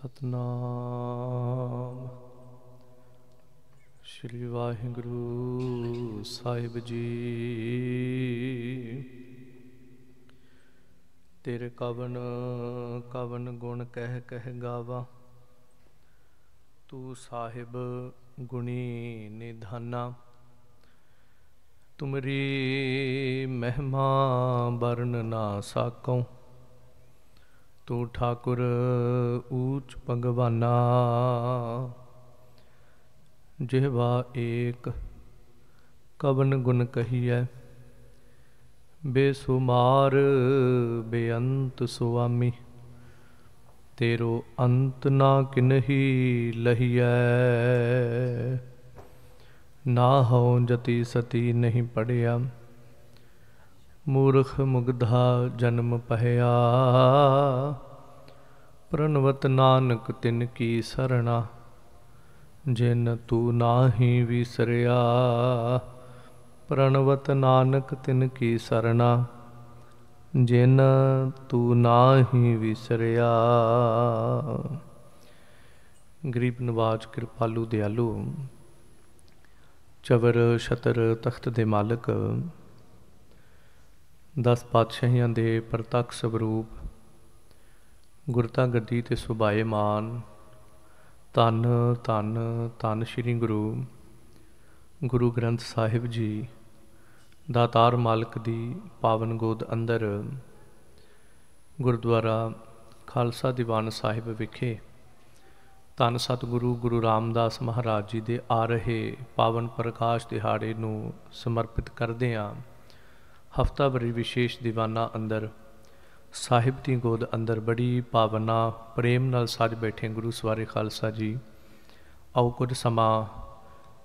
ਸਤਨਾਮ ਸ੍ਰੀ ਵਾਹਿਗੁਰੂ ਸਾਹਿਬ ਜੀ ਤੇਰੇ ਕਵਨ ਕਵਨ ਗੁਣ ਕਹਿ ਕਹਿ ਗਾਵਾ ਤੂੰ ਸਾਹਿਬ ਗੁਣੀ ਨਿਧਾਨਾ ਤੁਮਰੀ ਮਹਿਮਾ ਵਰਨ ਨਾ ਸਾਕੋ ਤੋ ਠਾਕੁਰ ਊਚ ਭਗਵਾਨਾ ਜਿਹਵਾ ਏਕ ਕਵਨ ਗੁਣ ਕਹੀਐ ਬੇਸੁਮਾਰ ਬੇਅੰਤ ਸੁਆਮੀ ਤੇਰੋ ਅੰਤ ਨਾ ਕਿਨਹੀ ਲਹੀਐ ਨਾ ਹਉ ਜਤੀ ਸਤੀ ਨਹੀਂ ਪੜਿਆ ਮੂਰਖ ਮੁਗਧਾ ਜਨਮ ਪਹਿਆ ਪ੍ਰਨਵਤ ਨਾਨਕ ਤਿਨ ਕੀ ਸਰਣਾ ਜਿਨ ਤੂ ਨਾਹੀ ਵਿਸਰਿਆ ਪ੍ਰਨਵਤ ਨਾਨਕ ਤਿਨ ਕੀ ਸਰਣਾ ਜਿਨ ਤੂ ਨਾਹੀ ਵਿਸਰਿਆ ਗਰੀਬ ਨਵਾਜ ਕਿਰਪਾਲੂ ਦਿਆਲੂ ਚਵਰ ਸ਼ਤਰ ਤਖਤ ਦੇ ਮਾਲਕ ਦਸ ਪਾਤਸ਼ਾਹੀਆਂ ਦੇ ਪ੍ਰਤੱਖ ਸਰੂਪ ਗੁਰਤਾ ਗੱਦੀ ਤੇ ਸੁਭਾਏ ਮਾਨ ਤਨ ਤਨ ਤਨ ਸ੍ਰੀ ਗੁਰੂ ਗੁਰੂ ਗ੍ਰੰਥ ਸਾਹਿਬ ਜੀ ਦਾਤਾਰ ਮਾਲਕ ਦੀ ਪਾਵਨ ਗੋਦ ਅੰਦਰ ਗੁਰਦੁਆਰਾ ਖਾਲਸਾ ਦੀਵਾਨ ਸਾਹਿਬ ਵਿਖੇ ਤਨ ਸਤਿਗੁਰੂ ਗੁਰੂ ਰਾਮਦਾਸ ਮਹਾਰਾਜ ਜੀ ਦੇ ਆ ਰਹੇ ਪਾਵਨ ਪ੍ਰਕਾਸ਼ ਦਿਹਾੜੇ ਨੂੰ ਸਮਰਪਿਤ ਕਰਦੇ ਹਾਂ ਹਫਤਾਵਾਰੀ ਵਿਸ਼ੇਸ਼ ਦੀਵਾਨਾ ਅੰਦਰ ਸਾਹਿਬ ਦੀ ਗੋਦ ਅੰਦਰ ਬੜੀ ਭਾਵਨਾ ਪ੍ਰੇਮ ਨਾਲ ਸਜ ਬੈਠੇ ਗੁਰੂ ਸਵਾਰੇ ਖਾਲਸਾ ਜੀ ਆਓ ਕੁਝ ਸਮਾਂ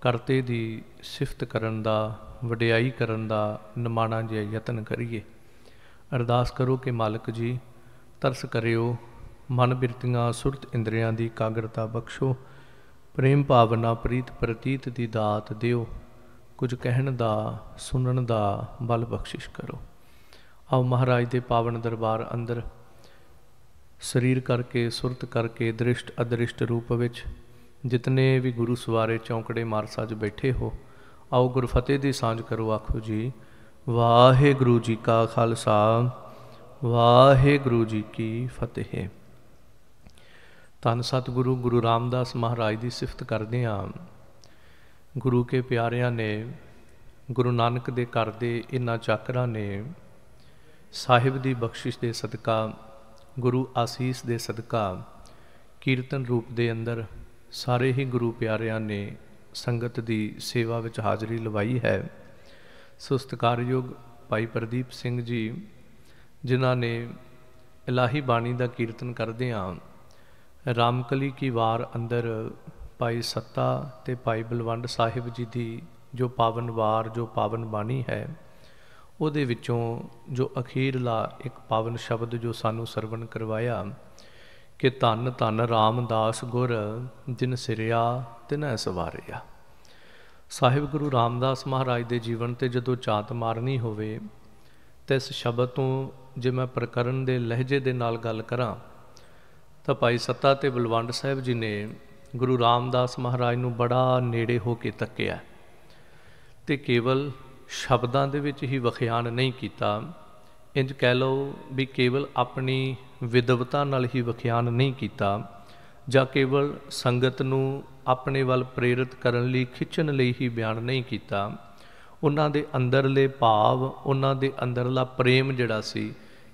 ਕਰਤੇ ਦੀ ਸਿਫਤ ਕਰਨ ਦਾ ਵਡਿਆਈ ਕਰਨ ਦਾ ਨਿਮਾਣਾ ਜਿਹਾ ਯਤਨ ਕਰੀਏ ਅਰਦਾਸ ਕਰੋ ਕਿ ਮਾਲਕ ਜੀ ਤਰਸ ਕਰਿਓ ਮਨ ਬਿਰਤੀਆਂ ਸੁਰਤ ਇੰਦਰੀਆਂ ਦੀ ਕਾਗਰਤਾ ਬਖਸ਼ੋ ਪ੍ਰੇਮ ਭਾਵਨਾ ਪ੍ਰੀਤ ਪ੍ਰਤੀਤ ਦੀ ਦਾਤ ਦਿਓ ਕੁਝ ਕਹਿਣ ਦਾ ਸੁਣਨ ਦਾ ਬਲ ਬਖਸ਼ਿਸ਼ ਕਰੋ ਆਓ ਮਹਾਰਾਜ ਦੇ ਪਾਵਨ ਦਰਬਾਰ ਅੰਦਰ ਸਰੀਰ ਕਰਕੇ ਸੁਰਤ ਕਰਕੇ ਦ੍ਰਿਸ਼ਟ ਅਦ੍ਰਿਸ਼ਟ ਰੂਪ ਵਿੱਚ ਜਿਤਨੇ ਵੀ ਗੁਰੂ ਸਵਾਰੇ ਚੌਂਕੜੇ ਮਾਰਸਾ 'ਚ ਬੈਠੇ ਹੋ ਆਓ ਗੁਰਫਤਿਹ ਦੀ ਸਾਂਝ ਕਰੋ ਆਖੋ ਜੀ ਵਾਹਿਗੁਰੂ ਜੀ ਕਾ ਖਾਲਸਾ ਵਾਹਿਗੁਰੂ ਜੀ ਕੀ ਫਤਿਹ ਤਨ ਸਤਿਗੁਰੂ ਗੁਰੂ ਰਾਮਦਾਸ ਮਹਾਰਾਜ ਦੀ ਸਿਫਤ ਕਰਦੇ ਆਂ ਗੁਰੂ ਕੇ ਪਿਆਰਿਆਂ ਨੇ ਗੁਰੂ ਨਾਨਕ ਦੇ ਘਰ ਦੇ ਇਨ੍ਹਾਂ ਚੱਕਰਾਂ ਨੇ ਸਾਹਿਬ ਦੀ ਬਖਸ਼ਿਸ਼ ਦੇ ਸਦਕਾ ਗੁਰੂ ਆਸੀਸ ਦੇ ਸਦਕਾ ਕੀਰਤਨ ਰੂਪ ਦੇ ਅੰਦਰ ਸਾਰੇ ਹੀ ਗੁਰੂ ਪਿਆਰਿਆਂ ਨੇ ਸੰਗਤ ਦੀ ਸੇਵਾ ਵਿੱਚ ਹਾਜ਼ਰੀ ਲਵਾਈ ਹੈ ਸੁਸਤਕਾਰਯੋਗ ਭਾਈ ਪ੍ਰਦੀਪ ਸਿੰਘ ਜੀ ਜਿਨ੍ਹਾਂ ਨੇ ਇਲਾਹੀ ਬਾਣੀ ਦਾ ਕੀਰਤਨ ਕਰਦੇ ਆ ਰਾਮਕਲੀ ਕੀ ਵਾਰ ਅੰਦਰ ਭਾਈ ਸੱਤਾ ਤੇ ਭਾਈ ਬਲਵੰਡ ਸਾਹਿਬ ਜੀ ਦੀ ਜੋ ਪਾਵਨ ਵਾਰ ਜੋ ਪਾਵਨ ਬਾਣੀ ਹੈ ਉਹਦੇ ਵਿੱਚੋਂ ਜੋ ਅਖੀਰਲਾ ਇੱਕ ਪਾਵਨ ਸ਼ਬਦ ਜੋ ਸਾਨੂੰ ਸਰਵਣ ਕਰਵਾਇਆ ਕਿ ਧੰਨ ਧੰਨ ਰਾਮਦਾਸ ਗੁਰ ਜਿਨ ਸਿਰਿਆ ਤਿਨੈ ਸਵਾਰਿਆ ਸਾਹਿਬ ਗੁਰੂ ਰਾਮਦਾਸ ਮਹਾਰਾਜ ਦੇ ਜੀਵਨ ਤੇ ਜਦੋਂ ਚਾਤ ਮਾਰਨੀ ਹੋਵੇ ਤੇ ਇਸ ਸ਼ਬਦ ਤੋਂ ਜੇ ਮੈਂ ਪ੍ਰਕਰਨ ਦੇ ਲਹਿਜੇ ਦੇ ਨਾਲ ਗੱਲ ਕਰਾਂ ਤਾਂ ਭਾਈ ਸੱਤਾ ਤੇ ਬਲਵੰਡ ਸਾਹਿਬ ਜੀ ਨੇ ਗੁਰੂ ਰਾਮਦਾਸ ਮਹਾਰਾਜ ਨੂੰ ਬੜਾ ਨੇੜੇ ਹੋ ਕੇ ਤੱਕਿਆ ਤੇ ਕੇਵਲ ਸ਼ਬਦਾਂ ਦੇ ਵਿੱਚ ਹੀ ਵਖਿਆਨ ਨਹੀਂ ਕੀਤਾ ਇੰਜ ਕਹਿ ਲਓ ਵੀ ਕੇਵਲ ਆਪਣੀ ਵਿਦਵਤਾ ਨਾਲ ਹੀ ਵਖਿਆਨ ਨਹੀਂ ਕੀਤਾ ਜਾਂ ਕੇਵਲ ਸੰਗਤ ਨੂੰ ਆਪਣੇ ਵੱਲ ਪ੍ਰੇਰਿਤ ਕਰਨ ਲਈ ਖਿੱਚਣ ਲਈ ਹੀ ਬਿਆਨ ਨਹੀਂ ਕੀਤਾ ਉਹਨਾਂ ਦੇ ਅੰਦਰਲੇ ਭਾਵ ਉਹਨਾਂ ਦੇ ਅੰਦਰਲਾ ਪ੍ਰੇਮ ਜਿਹੜਾ ਸੀ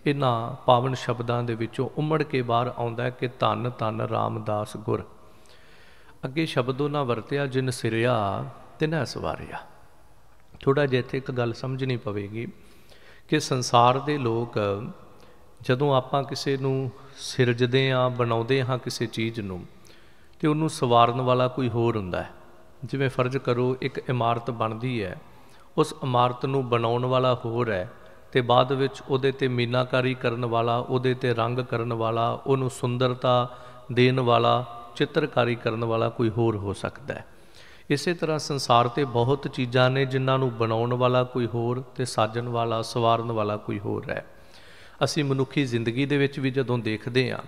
ਇਹਨਾਂ ਪਾਵਨ ਸ਼ਬਦਾਂ ਦੇ ਵਿੱਚੋਂ ਉਮੜ ਕੇ ਬਾਹਰ ਆਉਂਦਾ ਕਿ ਧੰਨ ਧੰਨ ਰਾਮਦਾਸ ਗੁਰ ਅੱਗੇ ਸ਼ਬਦ ਉਹਨਾਂ ਵਰਤਿਆ ਜਿਨ ਸਿਰਿਆ ਤਿਨ ਸਵਾਰਿਆ ਥੋੜਾ ਜਿਹਾ ਇੱਥੇ ਇੱਕ ਗੱਲ ਸਮਝਣੀ ਪਵੇਗੀ ਕਿ ਸੰਸਾਰ ਦੇ ਲੋਕ ਜਦੋਂ ਆਪਾਂ ਕਿਸੇ ਨੂੰ ਸਿਰਜਦੇ ਆ ਬਣਾਉਂਦੇ ਹਾਂ ਕਿਸੇ ਚੀਜ਼ ਨੂੰ ਤੇ ਉਹਨੂੰ ਸਵਾਰਨ ਵਾਲਾ ਕੋਈ ਹੋਰ ਹੁੰਦਾ ਹੈ ਜਿਵੇਂ ਫਰਜ਼ ਕਰੋ ਇੱਕ ਇਮਾਰਤ ਬਣਦੀ ਹੈ ਉਸ ਇਮਾਰਤ ਨੂੰ ਬਣਾਉਣ ਵਾਲਾ ਹੋਰ ਹੈ ਤੇ ਬਾਅਦ ਵਿੱਚ ਉਹਦੇ ਤੇ ਮੀਨਾਕਾਰੀ ਕਰਨ ਵਾਲਾ ਉਹਦੇ ਤੇ ਰੰਗ ਕਰਨ ਵਾਲਾ ਉਹਨੂੰ ਸੁੰਦਰਤਾ ਦੇਣ ਵਾਲਾ ਚਿੱਤਰਕਾਰੀ ਕਰਨ ਵਾਲਾ ਕੋਈ ਹੋਰ ਹੋ ਸਕਦਾ ਹੈ ਇਸੇ ਤਰ੍ਹਾਂ ਸੰਸਾਰ ਤੇ ਬਹੁਤ ਚੀਜ਼ਾਂ ਨੇ ਜਿਨ੍ਹਾਂ ਨੂੰ ਬਣਾਉਣ ਵਾਲਾ ਕੋਈ ਹੋਰ ਤੇ ਸਾਜਣ ਵਾਲਾ ਸਵਾਰਨ ਵਾਲਾ ਕੋਈ ਹੋਰ ਹੈ ਅਸੀਂ ਮਨੁੱਖੀ ਜ਼ਿੰਦਗੀ ਦੇ ਵਿੱਚ ਵੀ ਜਦੋਂ ਦੇਖਦੇ ਹਾਂ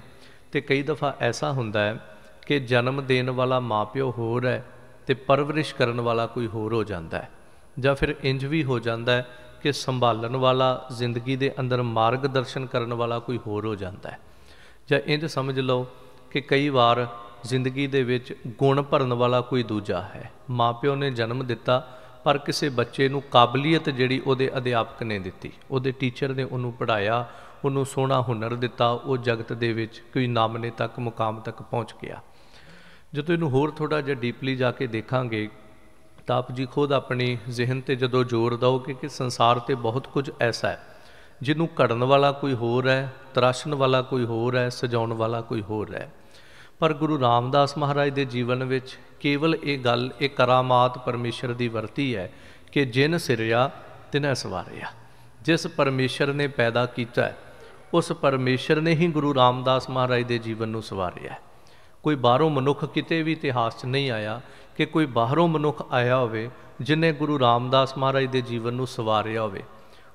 ਤੇ ਕਈ ਦਫਾ ਐਸਾ ਹੁੰਦਾ ਹੈ ਕਿ ਜਨਮ ਦੇਣ ਵਾਲਾ ਮਾਪਿਓ ਹੋਰ ਹੈ ਤੇ ਪਰਵਰਿਸ਼ ਕਰਨ ਵਾਲਾ ਕੋਈ ਹੋਰ ਹੋ ਜਾਂਦਾ ਹੈ ਜਾਂ ਫਿਰ ਇੰਜ ਵੀ ਹੋ ਜਾਂਦਾ ਹੈ ਕਿ ਸੰਭਾਲਣ ਵਾਲਾ ਜ਼ਿੰਦਗੀ ਦੇ ਅੰਦਰ ਮਾਰਗਦਰਸ਼ਨ ਕਰਨ ਵਾਲਾ ਕੋਈ ਹੋਰ ਹੋ ਜਾਂਦਾ ਹੈ ਜਾਂ ਇੰਜ ਸਮਝ ਲਓ ਕਿ ਕਈ ਵਾਰ ਜ਼ਿੰਦਗੀ ਦੇ ਵਿੱਚ ਗੁਣ ਭਰਨ ਵਾਲਾ ਕੋਈ ਦੂਜਾ ਹੈ ਮਾਪਿਓ ਨੇ ਜਨਮ ਦਿੱਤਾ ਪਰ ਕਿਸੇ ਬੱਚੇ ਨੂੰ ਕਾਬਲੀਅਤ ਜਿਹੜੀ ਉਹਦੇ ਅਧਿਆਪਕ ਨੇ ਦਿੱਤੀ ਉਹਦੇ ਟੀਚਰ ਨੇ ਉਹਨੂੰ ਪੜਾਇਆ ਉਹਨੂੰ ਸੋਹਣਾ ਹੁਨਰ ਦਿੱਤਾ ਉਹ ਜਗਤ ਦੇ ਵਿੱਚ ਕੋਈ ਨਾਮਨੇ ਤੱਕ ਮੁਕਾਮ ਤੱਕ ਪਹੁੰਚ ਗਿਆ ਜਦੋਂ ਇਹਨੂੰ ਹੋਰ ਥੋੜਾ ਜਿਹਾ ਡੀਪਲੀ ਜਾ ਕੇ ਦੇਖਾਂਗੇ ਤਾਂ ਆਪ ਜੀ ਖੁਦ ਆਪਣੀ ਜ਼ਿਹਨ ਤੇ ਜਦੋਂ ਜ਼ੋਰ ਦਿਓਗੇ ਕਿ ਸੰਸਾਰ ਤੇ ਬਹੁਤ ਕੁਝ ਐਸਾ ਹੈ ਜਿਹਨੂੰ ਘੜਨ ਵਾਲਾ ਕੋਈ ਹੋਰ ਹੈ ਤਰਾਸ਼ਣ ਵਾਲਾ ਕੋਈ ਹੋਰ ਹੈ ਸਜਾਉਣ ਵਾਲਾ ਕੋਈ ਹੋਰ ਹੈ ਪਰ ਗੁਰੂ ਰਾਮਦਾਸ ਮਹਾਰਾਜ ਦੇ ਜੀਵਨ ਵਿੱਚ ਕੇਵਲ ਇਹ ਗੱਲ ਇਹ ਕਰਾਮਾਤ ਪਰਮੇਸ਼ਰ ਦੀ ਵਰਤੀ ਹੈ ਕਿ ਜਿਨ ਸਿਰਿਆ ਤਿਨੈ ਸਵਾਰਿਆ ਜਿਸ ਪਰਮੇਸ਼ਰ ਨੇ ਪੈਦਾ ਕੀਤਾ ਹੈ ਉਸ ਪਰਮੇਸ਼ਰ ਨੇ ਹੀ ਗੁਰੂ ਰਾਮਦਾਸ ਮਹਾਰਾਜ ਦੇ ਜੀਵਨ ਨੂੰ ਸਵਾਰਿਆ ਕੋਈ ਬਾਹਰੋਂ ਮਨੁੱਖ ਕਿਤੇ ਵੀ ਇਤਿਹਾਸ 'ਚ ਨਹੀਂ ਆਇਆ ਕਿ ਕੋਈ ਬਾਹਰੋਂ ਮਨੁੱਖ ਆਇਆ ਹੋਵੇ ਜਿਨੇ ਗੁਰੂ ਰਾਮਦਾਸ ਮਹਾਰਾਜ ਦੇ ਜੀਵਨ ਨੂੰ ਸਵਾਰਿਆ ਹੋਵੇ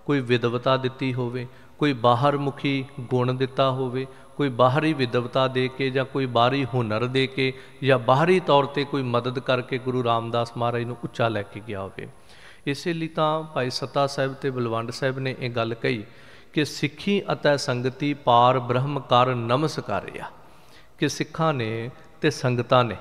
ਕੋਈ ਵਿਦਵਤਾ ਦਿੱਤੀ ਹੋਵੇ ਕੋਈ ਬਾਹਰ ਮੁਖੀ ਗੁਣ ਦਿੱਤਾ ਹੋਵੇ ਕੋਈ ਬਾਹਰੀ ਵਿਦਵਤਾ ਦੇ ਕੇ ਜਾਂ ਕੋਈ ਬਾਹਰੀ ਹੁਨਰ ਦੇ ਕੇ ਜਾਂ ਬਾਹਰੀ ਤੌਰ ਤੇ ਕੋਈ ਮਦਦ ਕਰਕੇ ਗੁਰੂ ਰਾਮਦਾਸ ਮਹਾਰਾਜ ਨੂੰ ਉੱਚਾ ਲੈ ਕੇ ਗਿਆ ਹੋਵੇ ਇਸੇ ਲਈ ਤਾਂ ਭਾਈ ਸਤਾ ਸਾਹਿਬ ਤੇ ਬਲਵੰਡ ਸਾਹਿਬ ਨੇ ਇਹ ਗੱਲ ਕਹੀ ਕਿ ਸਿੱਖੀ ਅਤੈ ਸੰਗਤੀ ਪਾਰ ਬ੍ਰਹਮ ਕਰ ਨਮਸਕਾਰਿਆ ਕਿ ਸਿੱਖਾਂ ਨੇ ਤੇ ਸੰਗਤਾਂ ਨੇ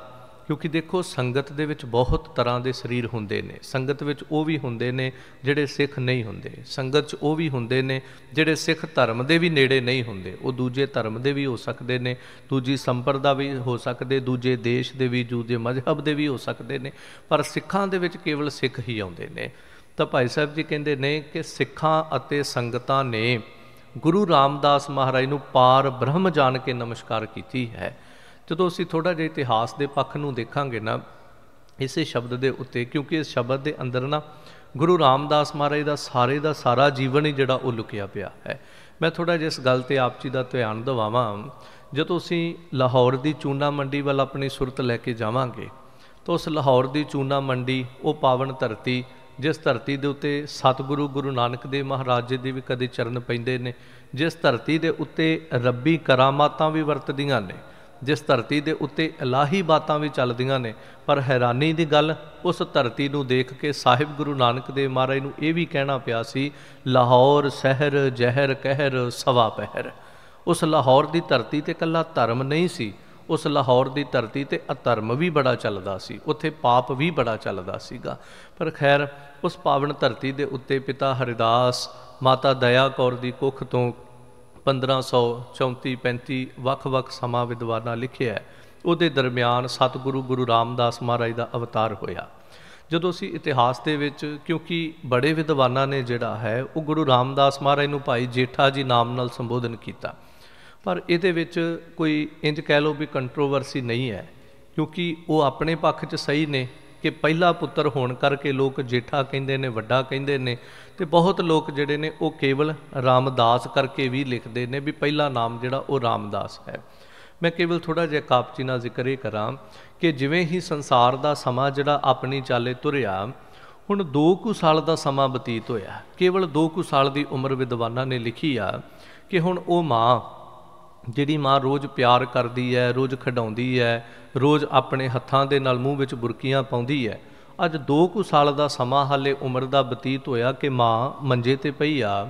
ਕਿਉਂਕਿ ਦੇਖੋ ਸੰਗਤ ਦੇ ਵਿੱਚ ਬਹੁਤ ਤਰ੍ਹਾਂ ਦੇ ਸਰੀਰ ਹੁੰਦੇ ਨੇ ਸੰਗਤ ਵਿੱਚ ਉਹ ਵੀ ਹੁੰਦੇ ਨੇ ਜਿਹੜੇ ਸਿੱਖ ਨਹੀਂ ਹੁੰਦੇ ਸੰਗਤ 'ਚ ਉਹ ਵੀ ਹੁੰਦੇ ਨੇ ਜਿਹੜੇ ਸਿੱਖ ਧਰਮ ਦੇ ਵੀ ਨੇੜੇ ਨਹੀਂ ਹੁੰਦੇ ਉਹ ਦੂਜੇ ਧਰਮ ਦੇ ਵੀ ਹੋ ਸਕਦੇ ਨੇ ਦੂਜੀ ਸੰਪਰਦਾ ਵੀ ਹੋ ਸਕਦੇ ਦੂਜੇ ਦੇਸ਼ ਦੇ ਵੀ ਦੂਜੇ ਮਜ਼ਹਬ ਦੇ ਵੀ ਹੋ ਸਕਦੇ ਨੇ ਪਰ ਸਿੱਖਾਂ ਦੇ ਵਿੱਚ ਕੇਵਲ ਸਿੱਖ ਹੀ ਆਉਂਦੇ ਨੇ ਤਾਂ ਭਾਈ ਸਾਹਿਬ ਜੀ ਕਹਿੰਦੇ ਨੇ ਕਿ ਸਿੱਖਾਂ ਅਤੇ ਸੰਗਤਾਂ ਨੇ ਗੁਰੂ ਰਾਮਦਾਸ ਮਹਾਰਾਜ ਨੂੰ ਪਾਰ ਬ੍ਰਹਮ ਜਾਣ ਕੇ ਨਮਸਕਾਰ ਕੀਤੀ ਹੈ ਜਦੋਂ ਅਸੀਂ ਥੋੜਾ ਜਿਹਾ ਇਤਿਹਾਸ ਦੇ ਪੱਖ ਨੂੰ ਦੇਖਾਂਗੇ ਨਾ ਇਸੇ ਸ਼ਬਦ ਦੇ ਉੱਤੇ ਕਿਉਂਕਿ ਇਸ ਸ਼ਬਦ ਦੇ ਅੰਦਰ ਨਾ ਗੁਰੂ ਰਾਮਦਾਸ ਮਹਾਰਾਜ ਦਾ ਸਾਰੇ ਦਾ ਸਾਰਾ ਜੀਵਨ ਹੀ ਜਿਹੜਾ ਉਹ ਲੁਕਿਆ ਪਿਆ ਹੈ ਮੈਂ ਥੋੜਾ ਜਿਹਾ ਇਸ ਗੱਲ ਤੇ ਆਪ ਜੀ ਦਾ ਧਿਆਨ ਦਿਵਾਵਾਂ ਜਦੋਂ ਅਸੀਂ ਲਾਹੌਰ ਦੀ ਚੂਨਾ ਮੰਡੀ ਵੱਲ ਆਪਣੀ ਸੁਰਤ ਲੈ ਕੇ ਜਾਵਾਂਗੇ ਤਾਂ ਉਸ ਲਾਹੌਰ ਦੀ ਚੂਨਾ ਮੰਡੀ ਉਹ ਪਾਵਨ ਧਰਤੀ ਜਿਸ ਧਰਤੀ ਦੇ ਉੱਤੇ ਸਤਿਗੁਰੂ ਗੁਰੂ ਨਾਨਕ ਦੇਵ ਮਹਾਰਾਜ ਜੀ ਦੇ ਵੀ ਕਦੇ ਚਰਨ ਪੈਂਦੇ ਨੇ ਜਿਸ ਧਰਤੀ ਦੇ ਉੱਤੇ ਰੱਬੀ ਕਰਾਮਾਤਾਂ ਵੀ ਵਰਤਦੀਆਂ ਨੇ ਜਿਸ ਧਰਤੀ ਦੇ ਉੱਤੇ ਇਲਾਹੀ ਬਾਤਾਂ ਵੀ ਚੱਲਦੀਆਂ ਨੇ ਪਰ ਹੈਰਾਨੀ ਦੀ ਗੱਲ ਉਸ ਧਰਤੀ ਨੂੰ ਦੇਖ ਕੇ ਸਾਹਿਬ ਗੁਰੂ ਨਾਨਕ ਦੇਵ ਮਹਾਰਾਜ ਨੂੰ ਇਹ ਵੀ ਕਹਿਣਾ ਪਿਆ ਸੀ ਲਾਹੌਰ ਸ਼ਹਿਰ ਜ਼ਹਿਰ ਕਹਿਰ ਸਵਾ ਪਹਿਰ ਉਸ ਲਾਹੌਰ ਦੀ ਧਰਤੀ ਤੇ ਕੱਲਾ ਧਰਮ ਨਹੀਂ ਸੀ ਉਸ ਲਾਹੌਰ ਦੀ ਧਰਤੀ ਤੇ ਅਧਰਮ ਵੀ ਬੜਾ ਚੱਲਦਾ ਸੀ ਉੱਥੇ ਪਾਪ ਵੀ ਬੜਾ ਚੱਲਦਾ ਸੀਗਾ ਪਰ ਖੈਰ ਉਸ ਪਾਵਨ ਧਰਤੀ ਦੇ ਉੱਤੇ ਪਿਤਾ ਹਰਿਦਾਸ ਮਾਤਾ ਦਇਆ ਕੌਰ ਦੀ ਕੁੱਖ ਤੋਂ 1534 35 ਵੱਖ-ਵੱਖ ਸਮਾਂ ਵਿਦਵਾਨਾਂ ਲਿਖਿਆ ਉਹਦੇ ਦਰਮਿਆਨ ਸਤਿਗੁਰੂ ਗੁਰੂ ਰਾਮਦਾਸ ਮਹਾਰਾਜ ਦਾ ਅਵਤਾਰ ਹੋਇਆ ਜਦੋਂ ਅਸੀਂ ਇਤਿਹਾਸ ਦੇ ਵਿੱਚ ਕਿਉਂਕਿ بڑے ਵਿਦਵਾਨਾਂ ਨੇ ਜਿਹੜਾ ਹੈ ਉਹ ਗੁਰੂ ਰਾਮਦਾਸ ਮਹਾਰਾਜ ਨੂੰ ਭਾਈ ਜੇਠਾ ਜੀ ਨਾਮ ਨਾਲ ਸੰਬੋਧਨ ਕੀਤਾ ਪਰ ਇਹਦੇ ਵਿੱਚ ਕੋਈ ਇੰਜ ਕਹਿ ਲੋ ਵੀ ਕੰਟਰੋਵਰਸੀ ਨਹੀਂ ਹੈ ਕਿਉਂਕਿ ਉਹ ਆਪਣੇ ਪੱਖ 'ਚ ਸਹੀ ਨੇ ਕਿ ਪਹਿਲਾ ਪੁੱਤਰ ਹੋਣ ਕਰਕੇ ਲੋਕ ਜੇਠਾ ਕਹਿੰਦੇ ਨੇ ਵੱਡਾ ਕਹਿੰਦੇ ਨੇ ਤੇ ਬਹੁਤ ਲੋਕ ਜਿਹੜੇ ਨੇ ਉਹ ਕੇਵਲ ਰਾਮਦਾਸ ਕਰਕੇ ਵੀ ਲਿਖਦੇ ਨੇ ਵੀ ਪਹਿਲਾ ਨਾਮ ਜਿਹੜਾ ਉਹ ਰਾਮਦਾਸ ਹੈ ਮੈਂ ਕੇਵਲ ਥੋੜਾ ਜਿਹਾ ਕਾਪਚੀ ਨਾਲ ਜ਼ਿਕਰ ਇਹ ਕਰਾਂ ਕਿ ਜਿਵੇਂ ਹੀ ਸੰਸਾਰ ਦਾ ਸਮਾਂ ਜਿਹੜਾ ਆਪਣੀ ਚਾਲੇ ਤੁਰਿਆ ਹੁਣ 2 ਕੁ ਸਾਲ ਦਾ ਸਮਾਂ ਬਤੀਤ ਹੋਇਆ ਕੇਵਲ 2 ਕੁ ਸਾਲ ਦੀ ਉਮਰ ਵਿਦਵਾਨਾਂ ਨੇ ਲਿਖੀ ਆ ਕਿ ਹੁਣ ਉਹ ਮਾਂ ਜਿਹੜੀ ਮਾਂ ਰੋਜ਼ ਪਿਆਰ ਕਰਦੀ ਹੈ ਰੋਜ਼ ਖਡਾਉਂਦੀ ਹੈ ਰੋਜ਼ ਆਪਣੇ ਹੱਥਾਂ ਦੇ ਨਾਲ ਮੂੰਹ ਵਿੱਚ ਬੁਰਕੀਆਂ ਪਾਉਂਦੀ ਹੈ ਅੱਜ 2 ਕੁ ਸਾਲ ਦਾ ਸਮਾਂ ਹਾਲੇ ਉਮਰ ਦਾ ਬਤੀਤ ਹੋਇਆ ਕਿ ਮਾਂ ਮੰਜੇ ਤੇ ਪਈ ਆ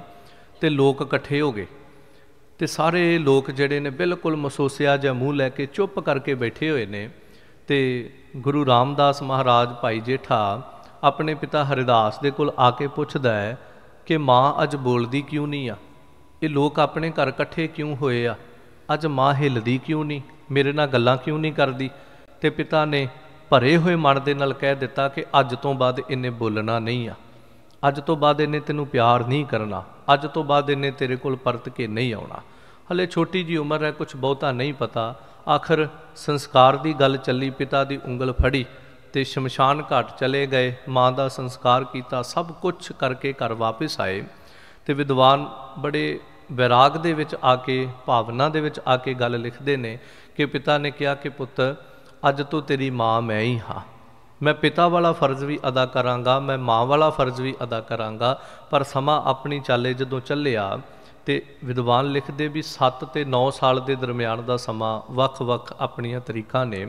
ਤੇ ਲੋਕ ਇਕੱਠੇ ਹੋ ਗਏ ਤੇ ਸਾਰੇ ਲੋਕ ਜਿਹੜੇ ਨੇ ਬਿਲਕੁਲ ਮਸੋਸਿਆ ਜਾਂ ਮੂੰਹ ਲੈ ਕੇ ਚੁੱਪ ਕਰਕੇ ਬੈਠੇ ਹੋਏ ਨੇ ਤੇ ਗੁਰੂ ਰਾਮਦਾਸ ਮਹਾਰਾਜ ਭਾਈ ਜੇਠਾ ਆਪਣੇ ਪਿਤਾ ਹਰਿਦਾਸ ਦੇ ਕੋਲ ਆ ਕੇ ਪੁੱਛਦਾ ਹੈ ਕਿ ਮਾਂ ਅੱਜ ਬੋਲਦੀ ਕਿਉਂ ਨਹੀਂ ਆ ਇਹ ਲੋਕ ਆਪਣੇ ਘਰ ਇਕੱਠੇ ਕਿਉਂ ਹੋਏ ਆ ਅੱਜ ਮਾਂ ਹਿੱਲਦੀ ਕਿਉਂ ਨਹੀਂ ਮੇਰੇ ਨਾਲ ਗੱਲਾਂ ਕਿਉਂ ਨਹੀਂ ਕਰਦੀ ਤੇ ਪਿਤਾ ਨੇ ਭਰੇ ਹੋਏ ਮਨ ਦੇ ਨਾਲ ਕਹਿ ਦਿੱਤਾ ਕਿ ਅੱਜ ਤੋਂ ਬਾਅਦ ਇਹਨੇ ਬੋਲਣਾ ਨਹੀਂ ਆ ਅੱਜ ਤੋਂ ਬਾਅਦ ਇਹਨੇ ਤੈਨੂੰ ਪਿਆਰ ਨਹੀਂ ਕਰਨਾ ਅੱਜ ਤੋਂ ਬਾਅਦ ਇਹਨੇ ਤੇਰੇ ਕੋਲ ਪਰਤ ਕੇ ਨਹੀਂ ਆਉਣਾ ਹਲੇ ਛੋਟੀ ਜੀ ਉਮਰ ਹੈ ਕੁਝ ਬਹੁਤਾ ਨਹੀਂ ਪਤਾ ਆਖਰ ਸੰਸਕਾਰ ਦੀ ਗੱਲ ਚੱਲੀ ਪਿਤਾ ਦੀ ਉਂਗਲ ਫੜੀ ਤੇ ਸ਼ਮਸ਼ਾਨ ਘਾਟ ਚਲੇ ਗਏ ਮਾਂ ਦਾ ਸੰਸਕਾਰ ਕੀਤਾ ਸਭ ਕੁਝ ਕਰਕੇ ਘਰ ਵਾਪਸ ਆਏ ਤੇ ਵਿਦਵਾਨ ਬੜੇ ਵਿਰਾਗ ਦੇ ਵਿੱਚ ਆ ਕੇ ਭਾਵਨਾ ਦੇ ਵਿੱਚ ਆ ਕੇ ਗੱਲ ਲਿਖਦੇ ਨੇ ਕਿ ਪਿਤਾ ਨੇ ਕਿਹਾ ਕਿ ਪੁੱਤ ਅੱਜ ਤੋਂ ਤੇਰੀ ਮਾਂ ਮੈਂ ਹੀ ਹਾਂ ਮੈਂ ਪਿਤਾ ਵਾਲਾ ਫਰਜ਼ ਵੀ ਅਦਾ ਕਰਾਂਗਾ ਮੈਂ ਮਾਂ ਵਾਲਾ ਫਰਜ਼ ਵੀ ਅਦਾ ਕਰਾਂਗਾ ਪਰ ਸਮਾਂ ਆਪਣੀ ਚਾਲੇ ਜਦੋਂ ਚੱਲਿਆ ਤੇ ਵਿਦਵਾਨ ਲਿਖਦੇ ਵੀ 7 ਤੇ 9 ਸਾਲ ਦੇ ਦਰਮਿਆਨ ਦਾ ਸਮਾਂ ਵੱਖ-ਵੱਖ ਆਪਣੀਆਂ ਤਰੀਕਾਂ ਨੇ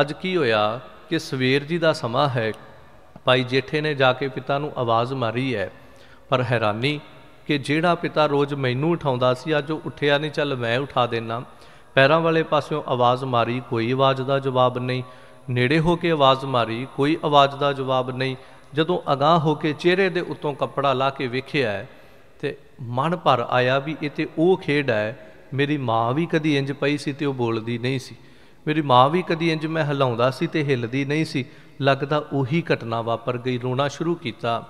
ਅੱਜ ਕੀ ਹੋਇਆ ਕਿ ਸਵੇਰ ਜੀ ਦਾ ਸਮਾਂ ਹੈ ਭਾਈ ਜੇਠੇ ਨੇ ਜਾ ਕੇ ਪਿਤਾ ਨੂੰ ਆਵਾਜ਼ ਮਾਰੀ ਹੈ ਪਰ ਹੈਰਾਨੀ ਕਿ ਜਿਹੜਾ ਪਿਤਾ ਰੋਜ਼ ਮੈਨੂੰ ਉਠਾਉਂਦਾ ਸੀ ਅੱਜ ਉੱਠਿਆ ਨਹੀਂ ਚੱਲ ਮੈਂ ਉਠਾ ਦੇਣਾ ਪੈਰਾਂ ਵਾਲੇ ਪਾਸਿਓਂ ਆਵਾਜ਼ ਮਾਰੀ ਕੋਈ ਆਵਾਜ਼ ਦਾ ਜਵਾਬ ਨਹੀਂ ਨੇੜੇ ਹੋ ਕੇ ਆਵਾਜ਼ ਮਾਰੀ ਕੋਈ ਆਵਾਜ਼ ਦਾ ਜਵਾਬ ਨਹੀਂ ਜਦੋਂ ਅਗਾਹ ਹੋ ਕੇ ਚਿਹਰੇ ਦੇ ਉੱਤੋਂ ਕੱਪੜਾ ਲਾ ਕੇ ਵੇਖਿਆ ਤੇ ਮਨ ਭਰ ਆਇਆ ਵੀ ਇਹ ਤੇ ਉਹ ਖੇਡ ਹੈ ਮੇਰੀ ਮਾਂ ਵੀ ਕਦੀ ਇੰਜ ਪਈ ਸੀ ਤੇ ਉਹ ਬੋਲਦੀ ਨਹੀਂ ਸੀ ਮੇਰੀ ਮਾਂ ਵੀ ਕਦੀ ਇੰਜ ਮੈਂ ਹਿਲਾਉਂਦਾ ਸੀ ਤੇ ਹਿੱਲਦੀ ਨਹੀਂ ਸੀ ਲੱਗਦਾ ਉਹੀ ਘਟਨਾ ਵਾਪਰ ਗਈ ਰੋਣਾ ਸ਼ੁਰੂ ਕੀਤਾ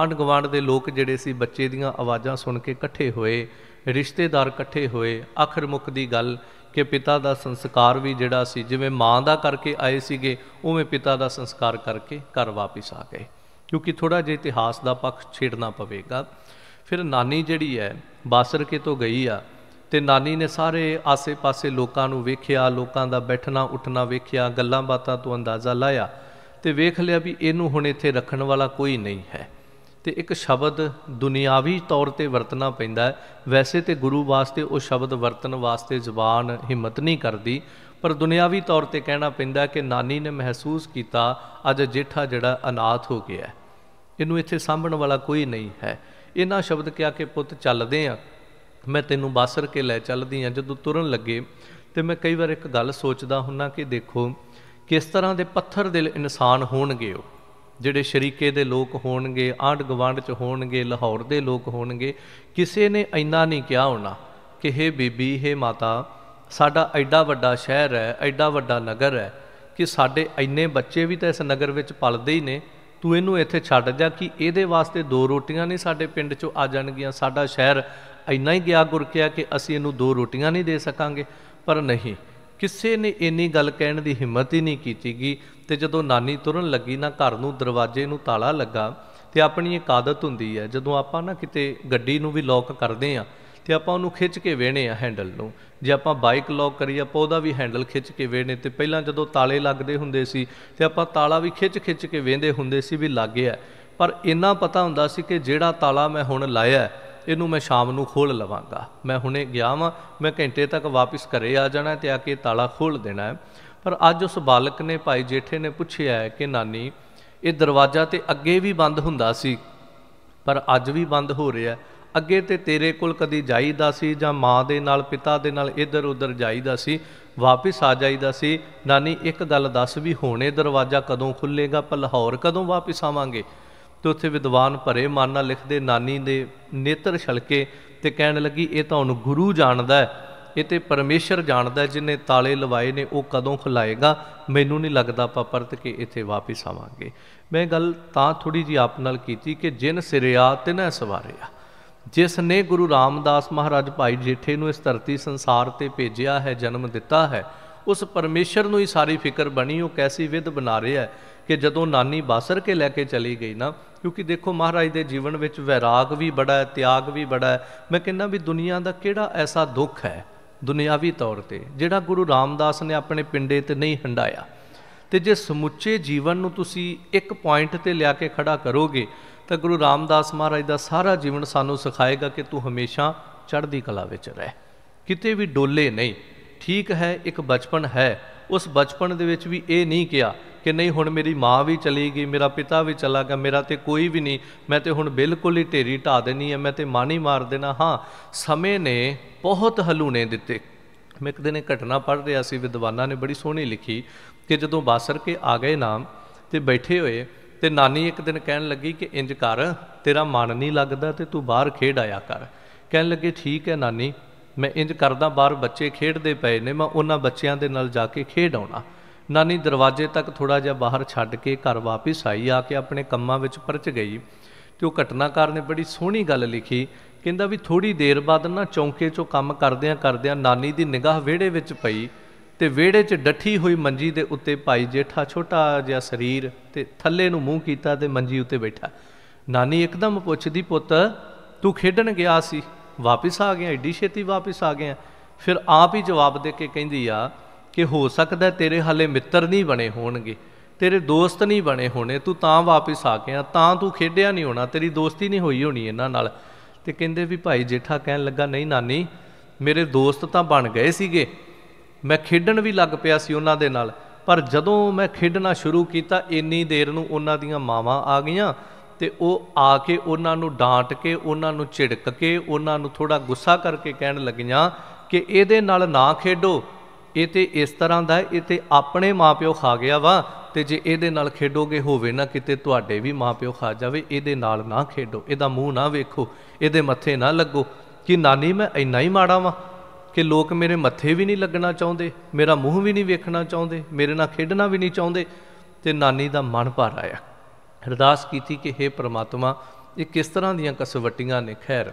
ਆਂਢ ਗਵਾਂਢ ਦੇ ਲੋਕ ਜਿਹੜੇ ਸੀ ਬੱਚੇ ਦੀਆਂ ਆਵਾਜ਼ਾਂ ਸੁਣ ਕੇ ਇਕੱਠੇ ਹੋਏ ਰਿਸ਼ਤੇਦਾਰ ਇਕੱਠੇ ਹੋਏ ਆਖਰ ਮੁੱਕ ਦੀ ਗੱਲ ਕਿ ਪਿਤਾ ਦਾ ਸੰਸਕਾਰ ਵੀ ਜਿਹੜਾ ਸੀ ਜਿਵੇਂ ਮਾਂ ਦਾ ਕਰਕੇ ਆਏ ਸੀਗੇ ਉਵੇਂ ਪਿਤਾ ਦਾ ਸੰਸਕਾਰ ਕਰਕੇ ਘਰ ਵਾਪਸ ਆ ਗਏ ਕਿਉਂਕਿ ਥੋੜਾ ਜਿਹਾ ਇਤਿਹਾਸ ਦਾ ਪੱਖ ਛੇੜਨਾ ਪਵੇਗਾ ਫਿਰ ਨਾਨੀ ਜਿਹੜੀ ਹੈ ਬਾਸਰਕੇ ਤੋਂ ਗਈ ਆ ਤੇ ਨਾਨੀ ਨੇ ਸਾਰੇ ਆਸੇ-ਪਾਸੇ ਲੋਕਾਂ ਨੂੰ ਵੇਖਿਆ ਲੋਕਾਂ ਦਾ ਬੈਠਣਾ ਉੱਠਣਾ ਵੇਖਿਆ ਗੱਲਾਂ ਬਾਤਾਂ ਤੋਂ ਅੰਦਾਜ਼ਾ ਲਾਇਆ ਤੇ ਵੇਖ ਲਿਆ ਵੀ ਇਹਨੂੰ ਹੁਣ ਇੱਥੇ ਰੱਖਣ ਵਾਲਾ ਕੋਈ ਨਹੀਂ ਹੈ ਤੇ ਇੱਕ ਸ਼ਬਦ ਦੁਨਿਆਵੀ ਤੌਰ ਤੇ ਵਰਤਣਾ ਪੈਂਦਾ ਹੈ ਵੈਸੇ ਤੇ ਗੁਰੂ ਵਾਸਤੇ ਉਹ ਸ਼ਬਦ ਵਰਤਣ ਵਾਸਤੇ ਜ਼ੁਬਾਨ ਹਿੰਮਤ ਨਹੀਂ ਕਰਦੀ ਪਰ ਦੁਨਿਆਵੀ ਤੌਰ ਤੇ ਕਹਿਣਾ ਪੈਂਦਾ ਕਿ ਨਾਨੀ ਨੇ ਮਹਿਸੂਸ ਕੀਤਾ ਅੱਜ ਜੇਠਾ ਜਿਹੜਾ ਅਨਾਥ ਹੋ ਗਿਆ ਇਹਨੂੰ ਇੱਥੇ ਸਾਂਭਣ ਵਾਲਾ ਕੋਈ ਨਹੀਂ ਹੈ ਇਹਨਾਂ ਸ਼ਬਦ ਕਿਹਾ ਕਿ ਪੁੱਤ ਚੱਲਦੇ ਆ ਮੈਂ ਤੈਨੂੰ ਬਾਸਰ ਕੇ ਲੈ ਚੱਲਦੀ ਆ ਜਦੋਂ ਤੁਰਨ ਲੱਗੇ ਤੇ ਮੈਂ ਕਈ ਵਾਰ ਇੱਕ ਗੱਲ ਸੋਚਦਾ ਹੁੰਨਾ ਕਿ ਦੇਖੋ ਕਿਸ ਤਰ੍ਹਾਂ ਦੇ ਪੱਥਰ ਦਿਲ ਇਨਸਾਨ ਹੋਣਗੇ ਉਹ ਜਿਹੜੇ ਸ਼ਰੀਕੇ ਦੇ ਲੋਕ ਹੋਣਗੇ ਆਂਢ ਗਵਾਂਡ ਚ ਹੋਣਗੇ ਲਾਹੌਰ ਦੇ ਲੋਕ ਹੋਣਗੇ ਕਿਸੇ ਨੇ ਇੰਨਾ ਨਹੀਂ ਕਿਹਾ ਹੋਣਾ ਕਿ ਹੇ ਬੀਬੀ ਹੇ ਮਾਤਾ ਸਾਡਾ ਐਡਾ ਵੱਡਾ ਸ਼ਹਿਰ ਹੈ ਐਡਾ ਵੱਡਾ ਨਗਰ ਹੈ ਕਿ ਸਾਡੇ ਇੰਨੇ ਬੱਚੇ ਵੀ ਤਾਂ ਇਸ ਨਗਰ ਵਿੱਚ ਪਲਦੇ ਹੀ ਨੇ ਤੂੰ ਇਹਨੂੰ ਇੱਥੇ ਛੱਡ ਜਾ ਕਿ ਇਹਦੇ ਵਾਸਤੇ ਦੋ ਰੋਟੀਆਂ ਨਹੀਂ ਸਾਡੇ ਪਿੰਡ 'ਚੋਂ ਆ ਜਾਣਗੀਆਂ ਸਾਡਾ ਸ਼ਹਿਰ ਇੰਨਾ ਹੀ ਗਿਆ ਗੁਰਕਿਆ ਕਿ ਅਸੀਂ ਇਹਨੂੰ ਦੋ ਰੋਟੀਆਂ ਨਹੀਂ ਦੇ ਸਕਾਂਗੇ ਪਰ ਨਹੀਂ ਕਿਸੇ ਨੇ ਇੰਨੀ ਗੱਲ ਕਹਿਣ ਦੀ ਹਿੰਮਤ ਹੀ ਨਹੀਂ ਕੀਤੀਗੀ ਤੇ ਜਦੋਂ ਨਾਨੀ ਤੁਰਨ ਲੱਗੀ ਨਾ ਘਰ ਨੂੰ ਦਰਵਾਜ਼ੇ ਨੂੰ ਤਾਲਾ ਲੱਗਾ ਤੇ ਆਪਣੀ ਇੱਕ ਆਦਤ ਹੁੰਦੀ ਹੈ ਜਦੋਂ ਆਪਾਂ ਨਾ ਕਿਤੇ ਗੱਡੀ ਨੂੰ ਵੀ ਲੌਕ ਕਰਦੇ ਆ ਤੇ ਆਪਾਂ ਉਹਨੂੰ ਖਿੱਚ ਕੇ ਵੇਣੇ ਆ ਹੈਂਡਲ ਨੂੰ ਜੇ ਆਪਾਂ ਬਾਈਕ ਲੌਕ ਕਰੀ ਆਪਾਂ ਉਹਦਾ ਵੀ ਹੈਂਡਲ ਖਿੱਚ ਕੇ ਵੇਣੇ ਤੇ ਪਹਿਲਾਂ ਜਦੋਂ ਤਾਲੇ ਲੱਗਦੇ ਹੁੰਦੇ ਸੀ ਤੇ ਆਪਾਂ ਤਾਲਾ ਵੀ ਖਿੱਚ ਖਿੱਚ ਕੇ ਵੇਂਦੇ ਹੁੰਦੇ ਸੀ ਵੀ ਲੱਗ ਗਿਆ ਪਰ ਇੰਨਾ ਪਤਾ ਹੁੰਦਾ ਸੀ ਕਿ ਜਿਹੜਾ ਤਾਲਾ ਮੈਂ ਹੁਣ ਲਾਇਆ ਇਹਨੂੰ ਮੈਂ ਸ਼ਾਮ ਨੂੰ ਖੋਲ ਲਵਾਂਗਾ ਮੈਂ ਹੁਣੇ ਗਿਆ ਵਾਂ ਮੈਂ ਘੰਟੇ ਤੱਕ ਵਾਪਸ ਘਰੇ ਆ ਜਾਣਾ ਤੇ ਆ ਕੇ ਤਾਲਾ ਖੋਲ ਦੇਣਾ ਹੈ ਪਰ ਅੱਜ ਉਸ ਬਾਲਕ ਨੇ ਭਾਈ ਜੇਠੇ ਨੇ ਪੁੱਛਿਆ ਹੈ ਕਿ ਨਾਨੀ ਇਹ ਦਰਵਾਜ਼ਾ ਤੇ ਅੱਗੇ ਵੀ ਬੰਦ ਹੁੰਦਾ ਸੀ ਪਰ ਅੱਜ ਵੀ ਬੰਦ ਹੋ ਰਿਹਾ ਅੱਗੇ ਤੇ ਤੇਰੇ ਕੋਲ ਕਦੀ ਜਾਈਦਾ ਸੀ ਜਾਂ ਮਾਂ ਦੇ ਨਾਲ ਪਿਤਾ ਦੇ ਨਾਲ ਇੱਧਰ ਉੱਧਰ ਜਾਈਦਾ ਸੀ ਵਾਪਸ ਆ ਜਾਈਦਾ ਸੀ ਨਾਨੀ ਇੱਕ ਗੱਲ ਦੱਸ ਵੀ ਹੋਣੇ ਦਰਵਾਜ਼ਾ ਕਦੋਂ ਖੁੱਲੇਗਾ ਪਰ ਲਾਹੌਰ ਕਦੋਂ ਵਾਪਸ ਆਵਾਂਗੇ ਤੇ ਉੱਥੇ ਵਿਦਵਾਨ ਭਰੇ ਮਨ ਨਾਲ ਲਿਖਦੇ ਨਾਨੀ ਦੇ ਨੇਤਰ ਛਲਕੇ ਤੇ ਕਹਿਣ ਲੱਗੀ ਇਹ ਤਾਂ ਉਹਨੂੰ ਗੁਰੂ ਜਾਣਦਾ ਹੈ ਇਹ ਤੇ ਪਰਮੇਸ਼ਰ ਜਾਣਦਾ ਜਿਨੇ ਤਾਲੇ ਲਵਾਏ ਨੇ ਉਹ ਕਦੋਂ ਖੁਲਾਏਗਾ ਮੈਨੂੰ ਨਹੀਂ ਲੱਗਦਾ ਆਪਾਂ ਪਰਤ ਕੇ ਇੱਥੇ ਵਾਪਸ ਆਵਾਂਗੇ ਮੈਂ ਗੱਲ ਤਾਂ ਥੋੜੀ ਜੀ ਆਪ ਨਾਲ ਕੀਤੀ ਕਿ ਜਿਨ ਸਿਰਿਆ ਤੇ ਨਾ ਸਵਾਰਿਆ ਜਿਸ ਨੇ ਗੁਰੂ ਰਾਮਦਾਸ ਮਹਾਰਾਜ ਭਾਈ ਜੇਠੇ ਨੂੰ ਇਸ ਧਰਤੀ ਸੰਸਾਰ ਤੇ ਭੇਜਿਆ ਹੈ ਜਨਮ ਦਿੱਤਾ ਹੈ ਉਸ ਪਰਮੇਸ਼ਰ ਨੂੰ ਹੀ ਸਾਰੀ ਫਿਕਰ ਬਣੀ ਉਹ ਕੈਸੀ ਵਿਧ ਬਣਾ ਰਿਹਾ ਕਿ ਜਦੋਂ ਨਾਨੀ ਬਾਸਰ ਕੇ ਲੈ ਕੇ ਚਲੀ ਗਈ ਨਾ ਕਿਉਂਕਿ ਦੇਖੋ ਮਹਾਰਾਜ ਦੇ ਜੀਵਨ ਵਿੱਚ ਵਿਰਾਗ ਵੀ ਬੜਾ ਹੈ ਤਿਆਗ ਵੀ ਬੜਾ ਹੈ ਮੈਂ ਕਹਿੰਦਾ ਵੀ ਦੁਨੀਆ ਦਾ ਕਿਹੜਾ ਐਸਾ ਦੁੱਖ ਹੈ ਦੁਨਿਆਵੀ ਤੌਰ ਤੇ ਜਿਹੜਾ ਗੁਰੂ ਰਾਮਦਾਸ ਨੇ ਆਪਣੇ ਪਿੰਡੇ ਤੇ ਨਹੀਂ ਹੰਡਾਇਆ ਤੇ ਜੇ ਸਮੁੱਚੇ ਜੀਵਨ ਨੂੰ ਤੁਸੀਂ ਇੱਕ ਪੁਆਇੰਟ ਤੇ ਲਿਆ ਕੇ ਖੜਾ ਕਰੋਗੇ ਤਾਂ ਗੁਰੂ ਰਾਮਦਾਸ ਮਹਾਰਾਜ ਦਾ ਸਾਰਾ ਜੀਵਨ ਸਾਨੂੰ ਸਿਖਾਏਗਾ ਕਿ ਤੂੰ ਹਮੇਸ਼ਾ ਚੜ੍ਹਦੀ ਕਲਾ ਵਿੱਚ ਰਹਿ ਕਿਤੇ ਵੀ ਡੋਲੇ ਨਹੀਂ ਠੀਕ ਹੈ ਇੱਕ ਬਚਪਨ ਹੈ ਉਸ ਬਚਪਨ ਦੇ ਵਿੱਚ ਵੀ ਇਹ ਨਹੀਂ ਕਿਹਾ ਕਿ ਨਹੀਂ ਹੁਣ ਮੇਰੀ ਮਾਂ ਵੀ ਚਲੀ ਗਈ ਮੇਰਾ ਪਿਤਾ ਵੀ ਚਲਾ ਗਿਆ ਮੇਰਾ ਤੇ ਕੋਈ ਵੀ ਨਹੀਂ ਮੈਂ ਤੇ ਹੁਣ ਬਿਲਕੁਲ ਹੀ ਢੇਰੀ ਢਾ ਦੇਣੀ ਹੈ ਮੈਂ ਤੇ ਮਾਂ ਨਹੀਂ ਮਾਰ ਦੇਣਾ ਹਾਂ ਸਮੇਂ ਨੇ ਬਹੁਤ ਹਲੂਣੇ ਦਿੱਤੇ ਮੈਂ ਇੱਕ ਦਿਨ ਘਟਨਾ ਪੜ ਰਿਹਾ ਸੀ ਵਿਦਵਾਨਾਂ ਨੇ ਬੜੀ ਸੋਹਣੀ ਲਿਖੀ ਕਿ ਜਦੋਂ ਬਾਸਰ ਕੇ ਆ ਗਏ ਨਾਮ ਤੇ ਬੈਠੇ ਹੋਏ ਤੇ ਨਾਨੀ ਇੱਕ ਦਿਨ ਕਹਿਣ ਲੱਗੀ ਕਿ ਇੰਜ ਕਰ ਤੇਰਾ ਮਨ ਨਹੀਂ ਲੱਗਦਾ ਤੇ ਤੂੰ ਬਾਹਰ ਖੇਡ ਆਇਆ ਕਰ ਕਹਿਣ ਲੱਗੇ ਠੀਕ ਹੈ ਨਾਨੀ ਮੈਂ ਇੰਜ ਕਰਦਾ ਬਾਹਰ ਬੱਚੇ ਖੇਡਦੇ ਪਏ ਨੇ ਮੈਂ ਉਹਨਾਂ ਬੱਚਿਆਂ ਦੇ ਨਾਲ ਜਾ ਕੇ ਖੇਡ ਆਉਣਾ ਨਾਨੀ ਦਰਵਾਜ਼ੇ ਤੱਕ ਥੋੜਾ ਜਿਹਾ ਬਾਹਰ ਛੱਡ ਕੇ ਘਰ ਵਾਪਸ ਆਈ ਆ ਕੇ ਆਪਣੇ ਕੰਮਾਂ ਵਿੱਚ ਪਰਚ ਗਈ ਤੇ ਉਹ ਘਟਨਾਕਾਰ ਨੇ ਬੜੀ ਸੋਹਣੀ ਗੱਲ ਲਿਖੀ ਕਹਿੰਦਾ ਵੀ ਥੋੜੀ ਦੇਰ ਬਾਅਦ ਨਾ ਚੌਂਕੇ 'ਚੋਂ ਕੰਮ ਕਰਦਿਆਂ ਕਰਦਿਆਂ ਨਾਨੀ ਦੀ ਨਿਗਾਹ ਵਿਹੜੇ ਵਿੱਚ ਪਈ ਤੇ ਵਿਹੜੇ 'ਚ ਡੱਠੀ ਹੋਈ ਮੰਜੀ ਦੇ ਉੱਤੇ ਭਾਈ ਜੇਠਾ ਛੋਟਾ ਜਿਹਾ ਸਰੀਰ ਤੇ ਥੱਲੇ ਨੂੰ ਮੂੰਹ ਕੀਤਾ ਤੇ ਮੰਜੀ ਉੱਤੇ ਬੈਠਾ ਨਾਨੀ ਇੱਕਦਮ ਪੁੱਛਦੀ ਪੁੱਤ ਤੂੰ ਖੇਡਣ ਗਿਆ ਸੀ ਵਾਪਸ ਆ ਗਿਆ ਐਡੀ ਛੇਤੀ ਵਾਪਸ ਆ ਗਿਆ ਫਿਰ ਆਪ ਹੀ ਜਵਾਬ ਦੇ ਕੇ ਕਹਿੰਦੀ ਆ ਕਿ ਹੋ ਸਕਦਾ ਤੇਰੇ ਹਾਲੇ ਮਿੱਤਰ ਨਹੀਂ ਬਣੇ ਹੋਣਗੇ ਤੇਰੇ ਦੋਸਤ ਨਹੀਂ ਬਣੇ ਹੋਣੇ ਤੂੰ ਤਾਂ ਵਾਪਸ ਆ ਗਿਆ ਤਾਂ ਤੂੰ ਖੇਡਿਆ ਨਹੀਂ ਹੋਣਾ ਤੇਰੀ ਦੋਸਤੀ ਨਹੀਂ ਹੋਈ ਹੋਣੀ ਇਹਨਾਂ ਨਾਲ ਤੇ ਕਹਿੰਦੇ ਵੀ ਭਾਈ ਜੇਠਾ ਕਹਿਣ ਲੱਗਾ ਨਹੀਂ ਨਾਨੀ ਮੇਰੇ ਦੋਸਤ ਤਾਂ ਬਣ ਗਏ ਸੀਗੇ ਮੈਂ ਖੇਡਣ ਵੀ ਲੱਗ ਪਿਆ ਸੀ ਉਹਨਾਂ ਦੇ ਨਾਲ ਪਰ ਜਦੋਂ ਮੈਂ ਖੇਡਣਾ ਸ਼ੁਰੂ ਕੀਤਾ ਇੰਨੀ ਦੇਰ ਨੂੰ ਉਹਨਾਂ ਦੀਆਂ ਮਾਵਾਂ ਆ ਗਈਆਂ ਤੇ ਉਹ ਆ ਕੇ ਉਹਨਾਂ ਨੂੰ ਡਾਂਟ ਕੇ ਉਹਨਾਂ ਨੂੰ ਝਿੜਕ ਕੇ ਉਹਨਾਂ ਨੂੰ ਥੋੜਾ ਗੁੱਸਾ ਕਰਕੇ ਕਹਿਣ ਲੱਗੀਆਂ ਕਿ ਇਹਦੇ ਨਾਲ ਨਾ ਖੇਡੋ ਇਹ ਤੇ ਇਸ ਤਰ੍ਹਾਂ ਦਾ ਇਹ ਤੇ ਆਪਣੇ ਮਾਪਿਓ ਖਾ ਗਿਆ ਵਾ ਤੇ ਜੇ ਇਹਦੇ ਨਾਲ ਖੇਡੋਗੇ ਹੋਵੇ ਨਾ ਕਿਤੇ ਤੁਹਾਡੇ ਵੀ ਮਾਪਿਓ ਖਾ ਜਾਵੇ ਇਹਦੇ ਨਾਲ ਨਾ ਖੇਡੋ ਇਹਦਾ ਮੂੰਹ ਨਾ ਵੇਖੋ ਇਹਦੇ ਮੱਥੇ ਨਾ ਲੱਗੋ ਕਿ ਨਾਨੀ ਮੈਂ ਇੰਨਾ ਹੀ ਮਾੜਾ ਵਾਂ ਕਿ ਲੋਕ ਮੇਰੇ ਮੱਥੇ ਵੀ ਨਹੀਂ ਲੱਗਣਾ ਚਾਹੁੰਦੇ ਮੇਰਾ ਮੂੰਹ ਵੀ ਨਹੀਂ ਵੇਖਣਾ ਚਾਹੁੰਦੇ ਮੇਰੇ ਨਾਲ ਖੇਡਣਾ ਵੀ ਨਹੀਂ ਚਾਹੁੰਦੇ ਤੇ ਨਾਨੀ ਦਾ ਮਨ ਭਰ ਆਇਆ ਅਰਦਾਸ ਕੀਤੀ ਕਿ हे ਪ੍ਰਮਾਤਮਾ ਇਹ ਕਿਸ ਤਰ੍ਹਾਂ ਦੀਆਂ ਕਸਵੱਟੀਆਂ ਨੇ ਖੈਰ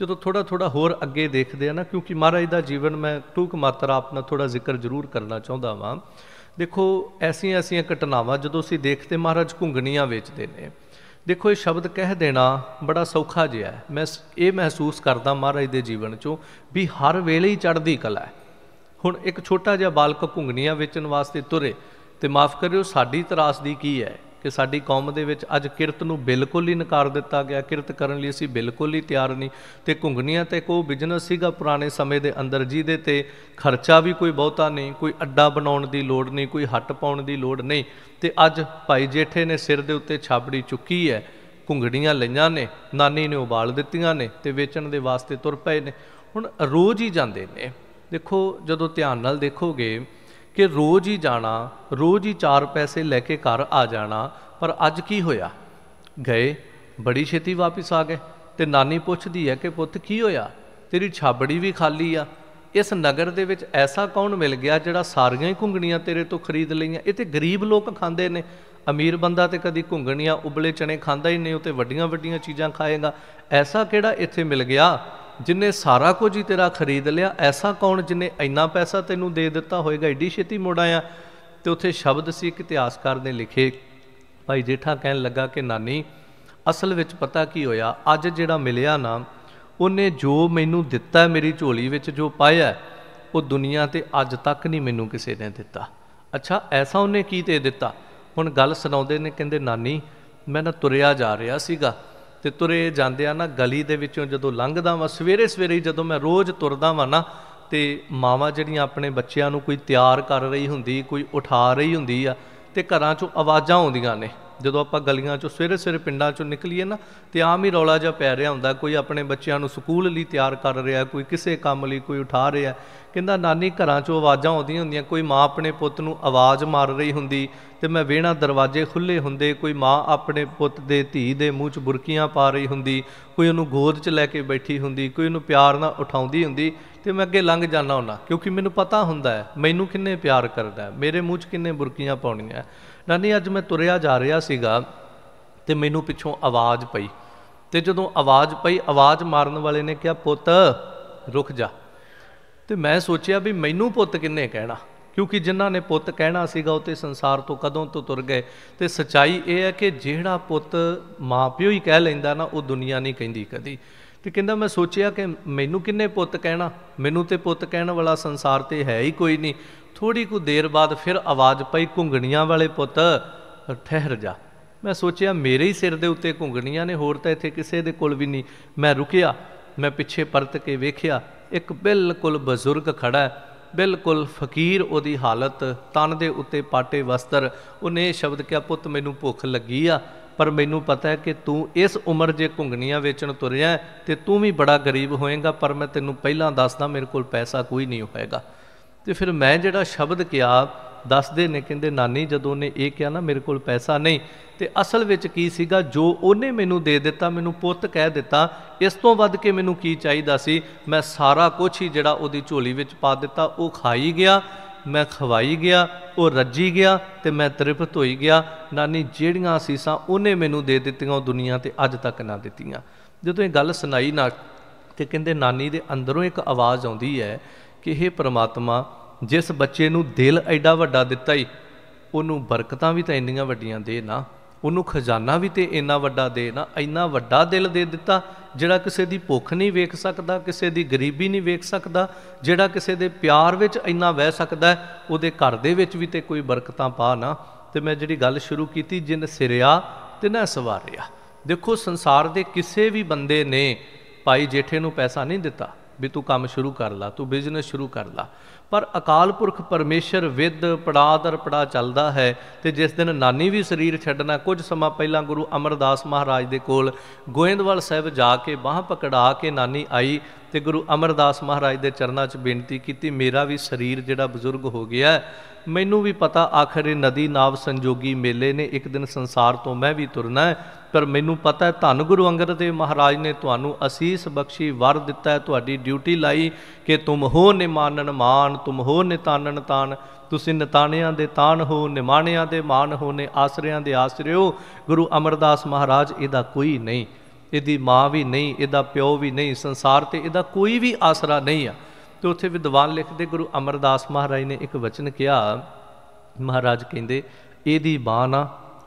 ਜਦੋਂ ਥੋੜਾ ਥੋੜਾ ਹੋਰ ਅੱਗੇ ਦੇਖਦੇ ਆ ਨਾ ਕਿਉਂਕਿ ਮਹਾਰਾਜ ਦਾ ਜੀਵਨ ਮੈਂ ਟੂਕ ਮਾਤਰ ਆਪਣਾ ਥੋੜਾ ਜ਼ਿਕਰ ਜ਼ਰੂਰ ਕਰਨਾ ਚਾਹੁੰਦਾ ਵਾਂ ਦੇਖੋ ਐਸੀਆਂ ਐਸੀਆਂ ਘਟਨਾਵਾਂ ਜਦੋਂ ਅਸੀਂ ਦੇਖਦੇ ਮਹਾਰਾਜ ਘੁੰਗਣੀਆਂ ਵੇਚਦੇ ਨੇ ਦੇਖੋ ਇਹ ਸ਼ਬਦ ਕਹਿ ਦੇਣਾ ਬੜਾ ਸੌਖਾ ਜਿਹਾ ਹੈ ਮੈਂ ਇਹ ਮਹਿਸੂਸ ਕਰਦਾ ਮਹਾਰਾਜ ਦੇ ਜੀਵਨ ਚੋਂ ਵੀ ਹਰ ਵੇਲੇ ਹੀ ਚੜ੍ਹਦੀ ਕਲਾ ਹੈ ਹੁਣ ਇੱਕ ਛੋਟਾ ਜਿਹਾ ਬਾਲਕ ਘੁੰਗਣੀਆਂ ਵੇਚਣ ਵਾਸਤੇ ਤੁਰੇ ਤੇ ਮਾਫ ਕਰਿਓ ਸਾਡੀ ਤਰਾਸ ਦੀ ਕੀ ਹੈ ਕਿ ਸਾਡੀ ਕੌਮ ਦੇ ਵਿੱਚ ਅੱਜ ਕਿਰਤ ਨੂੰ ਬਿਲਕੁਲ ਹੀ ਨਕਾਰ ਦਿੱਤਾ ਗਿਆ ਕਿਰਤ ਕਰਨ ਲਈ ਅਸੀਂ ਬਿਲਕੁਲ ਹੀ ਤਿਆਰ ਨਹੀਂ ਤੇ ਘੁੰਗਣੀਆਂ ਤੇ ਕੋ ਬਿਜ਼ਨਸ ਸੀਗਾ ਪੁਰਾਣੇ ਸਮੇਂ ਦੇ ਅੰਦਰ ਜਿਹਦੇ ਤੇ ਖਰਚਾ ਵੀ ਕੋਈ ਬਹੁਤਾ ਨਹੀਂ ਕੋਈ ਅੱਡਾ ਬਣਾਉਣ ਦੀ ਲੋੜ ਨਹੀਂ ਕੋਈ ਹੱਟ ਪਾਉਣ ਦੀ ਲੋੜ ਨਹੀਂ ਤੇ ਅੱਜ ਭਾਈ ਜੇਠੇ ਨੇ ਸਿਰ ਦੇ ਉੱਤੇ ਛਾਪੜੀ ਚੁੱਕੀ ਹੈ ਘੁੰਗੜੀਆਂ ਲਈਆਂ ਨੇ ਨਾਨੀ ਨੇ ਉਬਾਲ ਦਿੱਤੀਆਂ ਨੇ ਤੇ ਵੇਚਣ ਦੇ ਵਾਸਤੇ ਤੁਰ ਪਏ ਨੇ ਹੁਣ ਰੋਜ਼ ਹੀ ਜਾਂਦੇ ਨੇ ਦੇਖੋ ਜਦੋਂ ਧਿਆਨ ਨਾਲ ਦੇਖੋਗੇ ਕਿ ਰੋਜ਼ ਹੀ ਜਾਣਾ ਰੋਜ਼ ਹੀ 4 ਪੈਸੇ ਲੈ ਕੇ ਘਰ ਆ ਜਾਣਾ ਪਰ ਅੱਜ ਕੀ ਹੋਇਆ ਗਏ ਬੜੀ ਛੇਤੀ ਵਾਪਸ ਆ ਗਏ ਤੇ ਨਾਨੀ ਪੁੱਛਦੀ ਹੈ ਕਿ ਪੁੱਤ ਕੀ ਹੋਇਆ ਤੇਰੀ ਛਾਬੜੀ ਵੀ ਖਾਲੀ ਆ ਇਸ ਨਗਰ ਦੇ ਵਿੱਚ ਐਸਾ ਕੌਣ ਮਿਲ ਗਿਆ ਜਿਹੜਾ ਸਾਰੀਆਂ ਹੀ ਘੁੰਗਣੀਆਂ ਤੇਰੇ ਤੋਂ ਖਰੀਦ ਲਈਆਂ ਇਹ ਤੇ ਗਰੀਬ ਲੋਕ ਖਾਂਦੇ ਨੇ ਅਮੀਰ ਬੰਦਾ ਤੇ ਕਦੀ ਘੁੰਗਣੀਆਂ ਉਬਲੇ ਚਣੇ ਖਾਂਦਾ ਹੀ ਨਹੀਂ ਉਹ ਤੇ ਵੱਡੀਆਂ ਵੱਡੀਆਂ ਚੀਜ਼ਾਂ ਖਾਏਗਾ ਐਸਾ ਕਿਹੜਾ ਇੱਥੇ ਮਿਲ ਗਿਆ ਜਿਨੇ ਸਾਰਾ ਕੁਝ ਹੀ ਤੇਰਾ ਖਰੀਦ ਲਿਆ ਐਸਾ ਕੌਣ ਜਿਨੇ ਇੰਨਾ ਪੈਸਾ ਤੈਨੂੰ ਦੇ ਦਿੱਤਾ ਹੋਵੇਗਾ ਏਡੀ ਛੇਤੀ ਮੋੜ ਆਇਆ ਤੇ ਉੱਥੇ ਸ਼ਬਦ ਸੀ ਇੱਕ ਇਤਿਹਾਸਕਾਰ ਨੇ ਲਿਖੇ ਭਾਈ ਜੇਠਾ ਕਹਿਣ ਲੱਗਾ ਕਿ ਨਾਨੀ ਅਸਲ ਵਿੱਚ ਪਤਾ ਕੀ ਹੋਇਆ ਅੱਜ ਜਿਹੜਾ ਮਿਲਿਆ ਨਾ ਉਹਨੇ ਜੋ ਮੈਨੂੰ ਦਿੱਤਾ ਮੇਰੀ ਝੋਲੀ ਵਿੱਚ ਜੋ ਪਾਇਆ ਉਹ ਦੁਨੀਆ ਤੇ ਅੱਜ ਤੱਕ ਨਹੀਂ ਮੈਨੂੰ ਕਿਸੇ ਨੇ ਦਿੱਤਾ ਅੱਛਾ ਐਸਾ ਉਹਨੇ ਕੀ ਤੇ ਦਿੱਤਾ ਹੁਣ ਗੱਲ ਸੁਣਾਉਂਦੇ ਨੇ ਕਹਿੰਦੇ ਨਾਨੀ ਮੈਂ ਨਾ ਤੁਰਿਆ ਜਾ ਰਿਹਾ ਸੀਗਾ ਤੇ ਤੁਰੇ ਜਾਂਦੇ ਆ ਨਾ ਗਲੀ ਦੇ ਵਿੱਚੋਂ ਜਦੋਂ ਲੰਘਦਾ ਵਾਂ ਸਵੇਰੇ ਸਵੇਰੇ ਜਦੋਂ ਮੈਂ ਰੋਜ਼ ਤੁਰਦਾ ਵਾਂ ਨਾ ਤੇ ਮਾਵਾ ਜਿਹੜੀਆਂ ਆਪਣੇ ਬੱਚਿਆਂ ਨੂੰ ਕੋਈ ਤਿਆਰ ਕਰ ਰਹੀ ਹੁੰਦੀ ਕੋਈ ਉਠਾ ਰਹੀ ਹੁੰਦੀ ਆ ਤੇ ਘਰਾਂ 'ਚੋਂ ਆਵਾਜ਼ਾਂ ਆਉਂਦੀਆਂ ਨੇ ਜਦੋਂ ਆਪਾਂ ਗਲੀਆਂ 'ਚੋਂ ਸਵੇਰੇ ਸਵੇਰੇ ਪਿੰਡਾਂ 'ਚੋਂ ਨਿਕਲੀਏ ਨਾ ਤੇ ਆਮ ਹੀ ਰੌਲਾ ਜਿਹਾ ਪੈ ਰਿਹਾ ਹੁੰਦਾ ਕੋਈ ਆਪਣੇ ਬੱਚਿਆਂ ਨੂੰ ਸਕੂਲ ਲਈ ਤਿਆਰ ਕਰ ਰਿਹਾ ਕੋਈ ਕਿਸੇ ਕੰਮ ਲਈ ਕੋਈ ਉਠਾ ਰਿਹਾ ਕਹਿੰਦਾ ਨਾਨੀ ਘਰਾਂ 'ਚੋਂ ਆਵਾਜ਼ਾਂ ਆਉਂਦੀਆਂ ਹੁੰਦੀਆਂ ਕੋਈ ਮਾਂ ਆਪਣੇ ਪੁੱਤ ਨੂੰ ਆਵਾਜ਼ ਮਾਰ ਰਹੀ ਹੁੰਦੀ ਤੇ ਮੈਂ ਵੇਣਾ ਦਰਵਾਜ਼ੇ ਖੁੱਲੇ ਹੁੰਦੇ ਕੋਈ ਮਾਂ ਆਪਣੇ ਪੁੱਤ ਦੇ ਧੀ ਦੇ ਮੂੰਹ 'ਚ ਬੁਰਕੀਆਂ ਪਾ ਰਹੀ ਹੁੰਦੀ ਕੋਈ ਉਹਨੂੰ ਗੋਦ 'ਚ ਲੈ ਕੇ ਬੈਠੀ ਹੁੰਦੀ ਕੋਈ ਉਹਨੂੰ ਪਿਆਰ ਨਾਲ ਉਠਾਉਂਦੀ ਹੁੰਦੀ ਤੇ ਮੈਂ ਅੱਗੇ ਲੰਘ ਜਾਣਾ ਹੁੰਦਾ ਕਿਉਂਕਿ ਮੈਨੂੰ ਪਤਾ ਹੁੰਦਾ ਹੈ ਮੈਨੂੰ ਕਿੰਨੇ ਪਿਆਰ ਕਰਦਾ ਹੈ ਮੇਰੇ ਮੂੰਹ 'ਚ ਕਿੰਨੇ ਬੁਰਕੀਆਂ ਪਾਉਣੀਆਂ ਨਾਨੀ ਅੱਜ ਮੈਂ ਤੁਰਿਆ ਜਾ ਰਿਹਾ ਸੀਗਾ ਤੇ ਮੈਨੂੰ ਪਿੱਛੋਂ ਆਵਾਜ਼ ਪਈ ਤੇ ਜਦੋਂ ਆਵਾਜ਼ ਪਈ ਆਵਾਜ਼ ਮਾਰਨ ਵਾਲੇ ਨੇ ਕਿਹਾ ਪੁੱਤ ਰੁਕ ਜਾ ਤੇ ਮੈਂ ਸੋਚਿਆ ਵੀ ਮੈਨੂੰ ਪੁੱਤ ਕਿੰਨੇ ਕਹਿਣਾ ਕਿਉਂਕਿ ਜਿਨ੍ਹਾਂ ਨੇ ਪੁੱਤ ਕਹਿਣਾ ਸੀਗਾ ਉਹ ਤੇ ਸੰਸਾਰ ਤੋਂ ਕਦੋਂ ਤੋਂ ਤੁਰ ਗਏ ਤੇ ਸਚਾਈ ਇਹ ਹੈ ਕਿ ਜਿਹੜਾ ਪੁੱਤ ਮਾਪਿਓ ਹੀ ਕਹਿ ਲੈਂਦਾ ਨਾ ਉਹ ਦੁਨੀਆ ਨਹੀਂ ਕਹਿੰਦੀ ਕਦੀ ਤੇ ਕਹਿੰਦਾ ਮੈਂ ਸੋਚਿਆ ਕਿ ਮੈਨੂੰ ਕਿੰਨੇ ਪੁੱਤ ਕਹਿਣਾ ਮੈਨੂੰ ਤੇ ਪੁੱਤ ਕਹਿਣ ਵਾਲਾ ਸੰਸਾਰ ਤੇ ਹੈ ਹੀ ਕੋਈ ਨਹੀਂ ਥੋੜੀ ਕੁ ਦੇਰ ਬਾਅਦ ਫਿਰ ਆਵਾਜ਼ ਪਈ ਘੁੰਗਣੀਆਂ ਵਾਲੇ ਪੁੱਤ ਠਹਿਰ ਜਾ ਮੈਂ ਸੋਚਿਆ ਮੇਰੇ ਹੀ ਸਿਰ ਦੇ ਉੱਤੇ ਘੁੰਗਣੀਆਂ ਨੇ ਹੋਰ ਤਾਂ ਇੱਥੇ ਕਿਸੇ ਦੇ ਕੋਲ ਵੀ ਨਹੀਂ ਮੈਂ ਰੁਕਿਆ ਮੈਂ ਪਿੱਛੇ ਪਰਤ ਕੇ ਵੇਖਿਆ ਇੱਕ ਬਿਲਕੁਲ ਬਜ਼ੁਰਗ ਖੜਾ ਬਿਲਕੁਲ ਫਕੀਰ ਉਹਦੀ ਹਾਲਤ ਤਨ ਦੇ ਉੱਤੇ ਪਾਟੇ ਵਸਤਰ ਉਹਨੇ ਸ਼ਬਦ ਕਿਹਾ ਪੁੱਤ ਮੈਨੂੰ ਭੁੱਖ ਲੱਗੀ ਆ ਪਰ ਮੈਨੂੰ ਪਤਾ ਹੈ ਕਿ ਤੂੰ ਇਸ ਉਮਰ ਜੇ ਘੁੰਗਣੀਆਂ ਵੇਚਣ ਤੁਰਿਆ ਤੇ ਤੂੰ ਵੀ ਬੜਾ ਗਰੀਬ ਹੋਏਗਾ ਪਰ ਮੈਂ ਤੈਨੂੰ ਪਹਿਲਾਂ ਦੱਸਦਾ ਮੇਰੇ ਕੋਲ ਪੈਸਾ ਕੋਈ ਨਹੀਂ ਹੋਏਗਾ ਤੇ ਫਿਰ ਮੈਂ ਜਿਹੜਾ ਸ਼ਬਦ ਕਿਹਾ ਦੱਸਦੇ ਨੇ ਕਹਿੰਦੇ ਨਾਨੀ ਜਦੋਂ ਨੇ ਇਹ ਕਿਹਾ ਨਾ ਮੇਰੇ ਕੋਲ ਪੈਸਾ ਨਹੀਂ ਤੇ ਅਸਲ ਵਿੱਚ ਕੀ ਸੀਗਾ ਜੋ ਉਹਨੇ ਮੈਨੂੰ ਦੇ ਦਿੱਤਾ ਮੈਨੂੰ ਪੁੱਤ ਕਹਿ ਦਿੱਤਾ ਇਸ ਤੋਂ ਵੱਧ ਕੇ ਮੈਨੂੰ ਕੀ ਚਾਹੀਦਾ ਸੀ ਮੈਂ ਸਾਰਾ ਕੁਝ ਹੀ ਜਿਹੜਾ ਉਹਦੀ ਝੋਲੀ ਵਿੱਚ ਪਾ ਦਿੱਤਾ ਉਹ ਖਾਈ ਗਿਆ ਮੈਂ ਖਵਾਈ ਗਿਆ ਉਹ ਰੱਜੀ ਗਿਆ ਤੇ ਮੈਂ ਤ੍ਰਿਪਤ ਹੋਈ ਗਿਆ ਨਾਨੀ ਜਿਹੜੀਆਂ ਅਸੀਸਾਂ ਉਹਨੇ ਮੈਨੂੰ ਦੇ ਦਿੱਤੀਆਂ ਉਹ ਦੁਨੀਆ ਤੇ ਅੱਜ ਤੱਕ ਨਾ ਦਿੱਤੀਆਂ ਜਦੋਂ ਇਹ ਗੱਲ ਸੁਣਾਈ ਨਾ ਤੇ ਕਹਿੰਦੇ ਨਾਨੀ ਦੇ ਅੰਦਰੋਂ ਇੱਕ ਆਵਾਜ਼ ਆਉਂਦੀ ਹੈ ਕਿ हे ਪ੍ਰਮਾਤਮਾ ਜਿਸ ਬੱਚੇ ਨੂੰ ਦਿਲ ਐਡਾ ਵੱਡਾ ਦਿੱਤਾ ਈ ਉਹਨੂੰ ਬਰਕਤਾਂ ਵੀ ਤਾਂ ਇੰਨੀਆਂ ਵੱਡੀਆਂ ਦੇ ਨਾ ਉਹਨੂੰ ਖਜ਼ਾਨਾ ਵੀ ਤੇ ਇੰਨਾ ਵੱਡਾ ਦੇ ਨਾ ਇੰਨਾ ਵੱਡਾ ਦਿਲ ਦੇ ਦਿੱਤਾ ਜਿਹੜਾ ਕਿਸੇ ਦੀ ਭੁੱਖ ਨਹੀਂ ਵੇਖ ਸਕਦਾ ਕਿਸੇ ਦੀ ਗਰੀਬੀ ਨਹੀਂ ਵੇਖ ਸਕਦਾ ਜਿਹੜਾ ਕਿਸੇ ਦੇ ਪਿਆਰ ਵਿੱਚ ਇੰਨਾ ਵਹਿ ਸਕਦਾ ਉਹਦੇ ਘਰ ਦੇ ਵਿੱਚ ਵੀ ਤੇ ਕੋਈ ਬਰਕਤਾਂ ਪਾ ਨਾ ਤੇ ਮੈਂ ਜਿਹੜੀ ਗੱਲ ਸ਼ੁਰੂ ਕੀਤੀ ਜਿੰਨ ਸਿਰਿਆ ਤੇ ਨਾ ਸਵਾਰਿਆ ਦੇਖੋ ਸੰਸਾਰ ਦੇ ਕਿਸੇ ਵੀ ਬੰਦੇ ਨੇ ਭਾਈ ਜੇਠੇ ਨੂੰ ਪੈਸਾ ਨਹੀਂ ਦਿੱਤਾ ਵੀ ਤੂੰ ਕੰਮ ਸ਼ੁਰੂ ਕਰ ਲਾ ਤੂੰ ਬਿਜ਼ਨਸ ਸ਼ੁਰੂ ਕਰ ਲਾ ਪਰ ਅਕਾਲ ਪੁਰਖ ਪਰਮੇਸ਼ਰ ਵਿਦ ਪੜਾ ਦਰ ਪੜਾ ਚੱਲਦਾ ਹੈ ਤੇ ਜਿਸ ਦਿਨ ਨਾਨੀ ਵੀ ਸਰੀਰ ਛੱਡਣਾ ਕੁਝ ਸਮਾਂ ਪਹਿਲਾਂ ਗੁਰੂ ਅਮਰਦਾਸ ਮਹਾਰਾਜ ਦੇ ਕੋਲ ਗੋਇੰਦਵਾਲ ਸਾਹਿਬ ਜਾ ਕੇ ਬਾਹ ਪਕੜਾ ਕੇ ਨਾਨੀ ਆਈ ਤੇ ਗੁਰੂ ਅਮਰਦਾਸ ਮਹਾਰਾਜ ਦੇ ਚਰਨਾਂ 'ਚ ਬੇਨਤੀ ਕੀਤੀ ਮੇਰਾ ਵੀ ਸਰੀਰ ਜਿਹੜਾ ਬਜ਼ੁਰਗ ਹੋ ਗਿਆ ਮੈਨੂੰ ਵੀ ਪਤਾ ਆਖਰੇ ਨਦੀ ਨਾਵ ਸੰਜੋਗੀ ਮੇਲੇ ਨੇ ਇੱਕ ਦਿਨ ਸੰਸਾਰ ਤੋਂ ਮੈਂ ਵੀ ਤੁਰਨਾ ਹੈ ਪਰ ਮੈਨੂੰ ਪਤਾ ਹੈ ਧੰਨ ਗੁਰੂ ਅੰਗਦ ਦੇਵ ਮਹਾਰਾਜ ਨੇ ਤੁਹਾਨੂੰ ਅਸੀਸ ਬਖਸ਼ੀ ਵਰ ਦਿੱਤਾ ਹੈ ਤੁਹਾਡੀ ਡਿਊਟੀ ਲਾਈ ਕਿ ਤੁਮ ਹੋ ਨਿਮਾਨਨ ਮਾਨ ਤੁਮ ਹੋ ਨਿਤਾਨਨ ਤਾਨ ਤੁਸੀਂ ਨਿਤਾਨਿਆਂ ਦੇ ਤਾਨ ਹੋ ਨਿਮਾਨਿਆਂ ਦੇ ਮਾਨ ਹੋ ਨੇ ਆਸਰਿਆਂ ਦੇ ਆਸਰਿਓ ਗੁਰੂ ਅਮਰਦਾਸ ਮਹਾਰਾਜ ਇਹਦਾ ਕੋਈ ਨਹੀਂ ਇਹਦੀ ਮਾਂ ਵੀ ਨਹੀਂ ਇਹਦਾ ਪਿਓ ਵੀ ਨਹੀਂ ਸੰਸਾਰ ਤੇ ਇਹਦਾ ਕੋਈ ਵੀ ਆਸਰਾ ਨਹੀਂ ਆ ਤੇ ਉੱਥੇ ਵਿਦਵਾਨ ਲਿਖਦੇ ਗੁਰੂ ਅਮਰਦਾਸ ਮਹਾਰਾਜ ਨੇ ਇੱਕ ਵਚਨ ਕਿਹਾ ਮਹਾਰਾਜ ਕਹਿੰਦੇ ਇਹਦੀ ਬਾਣਾ ਨਾ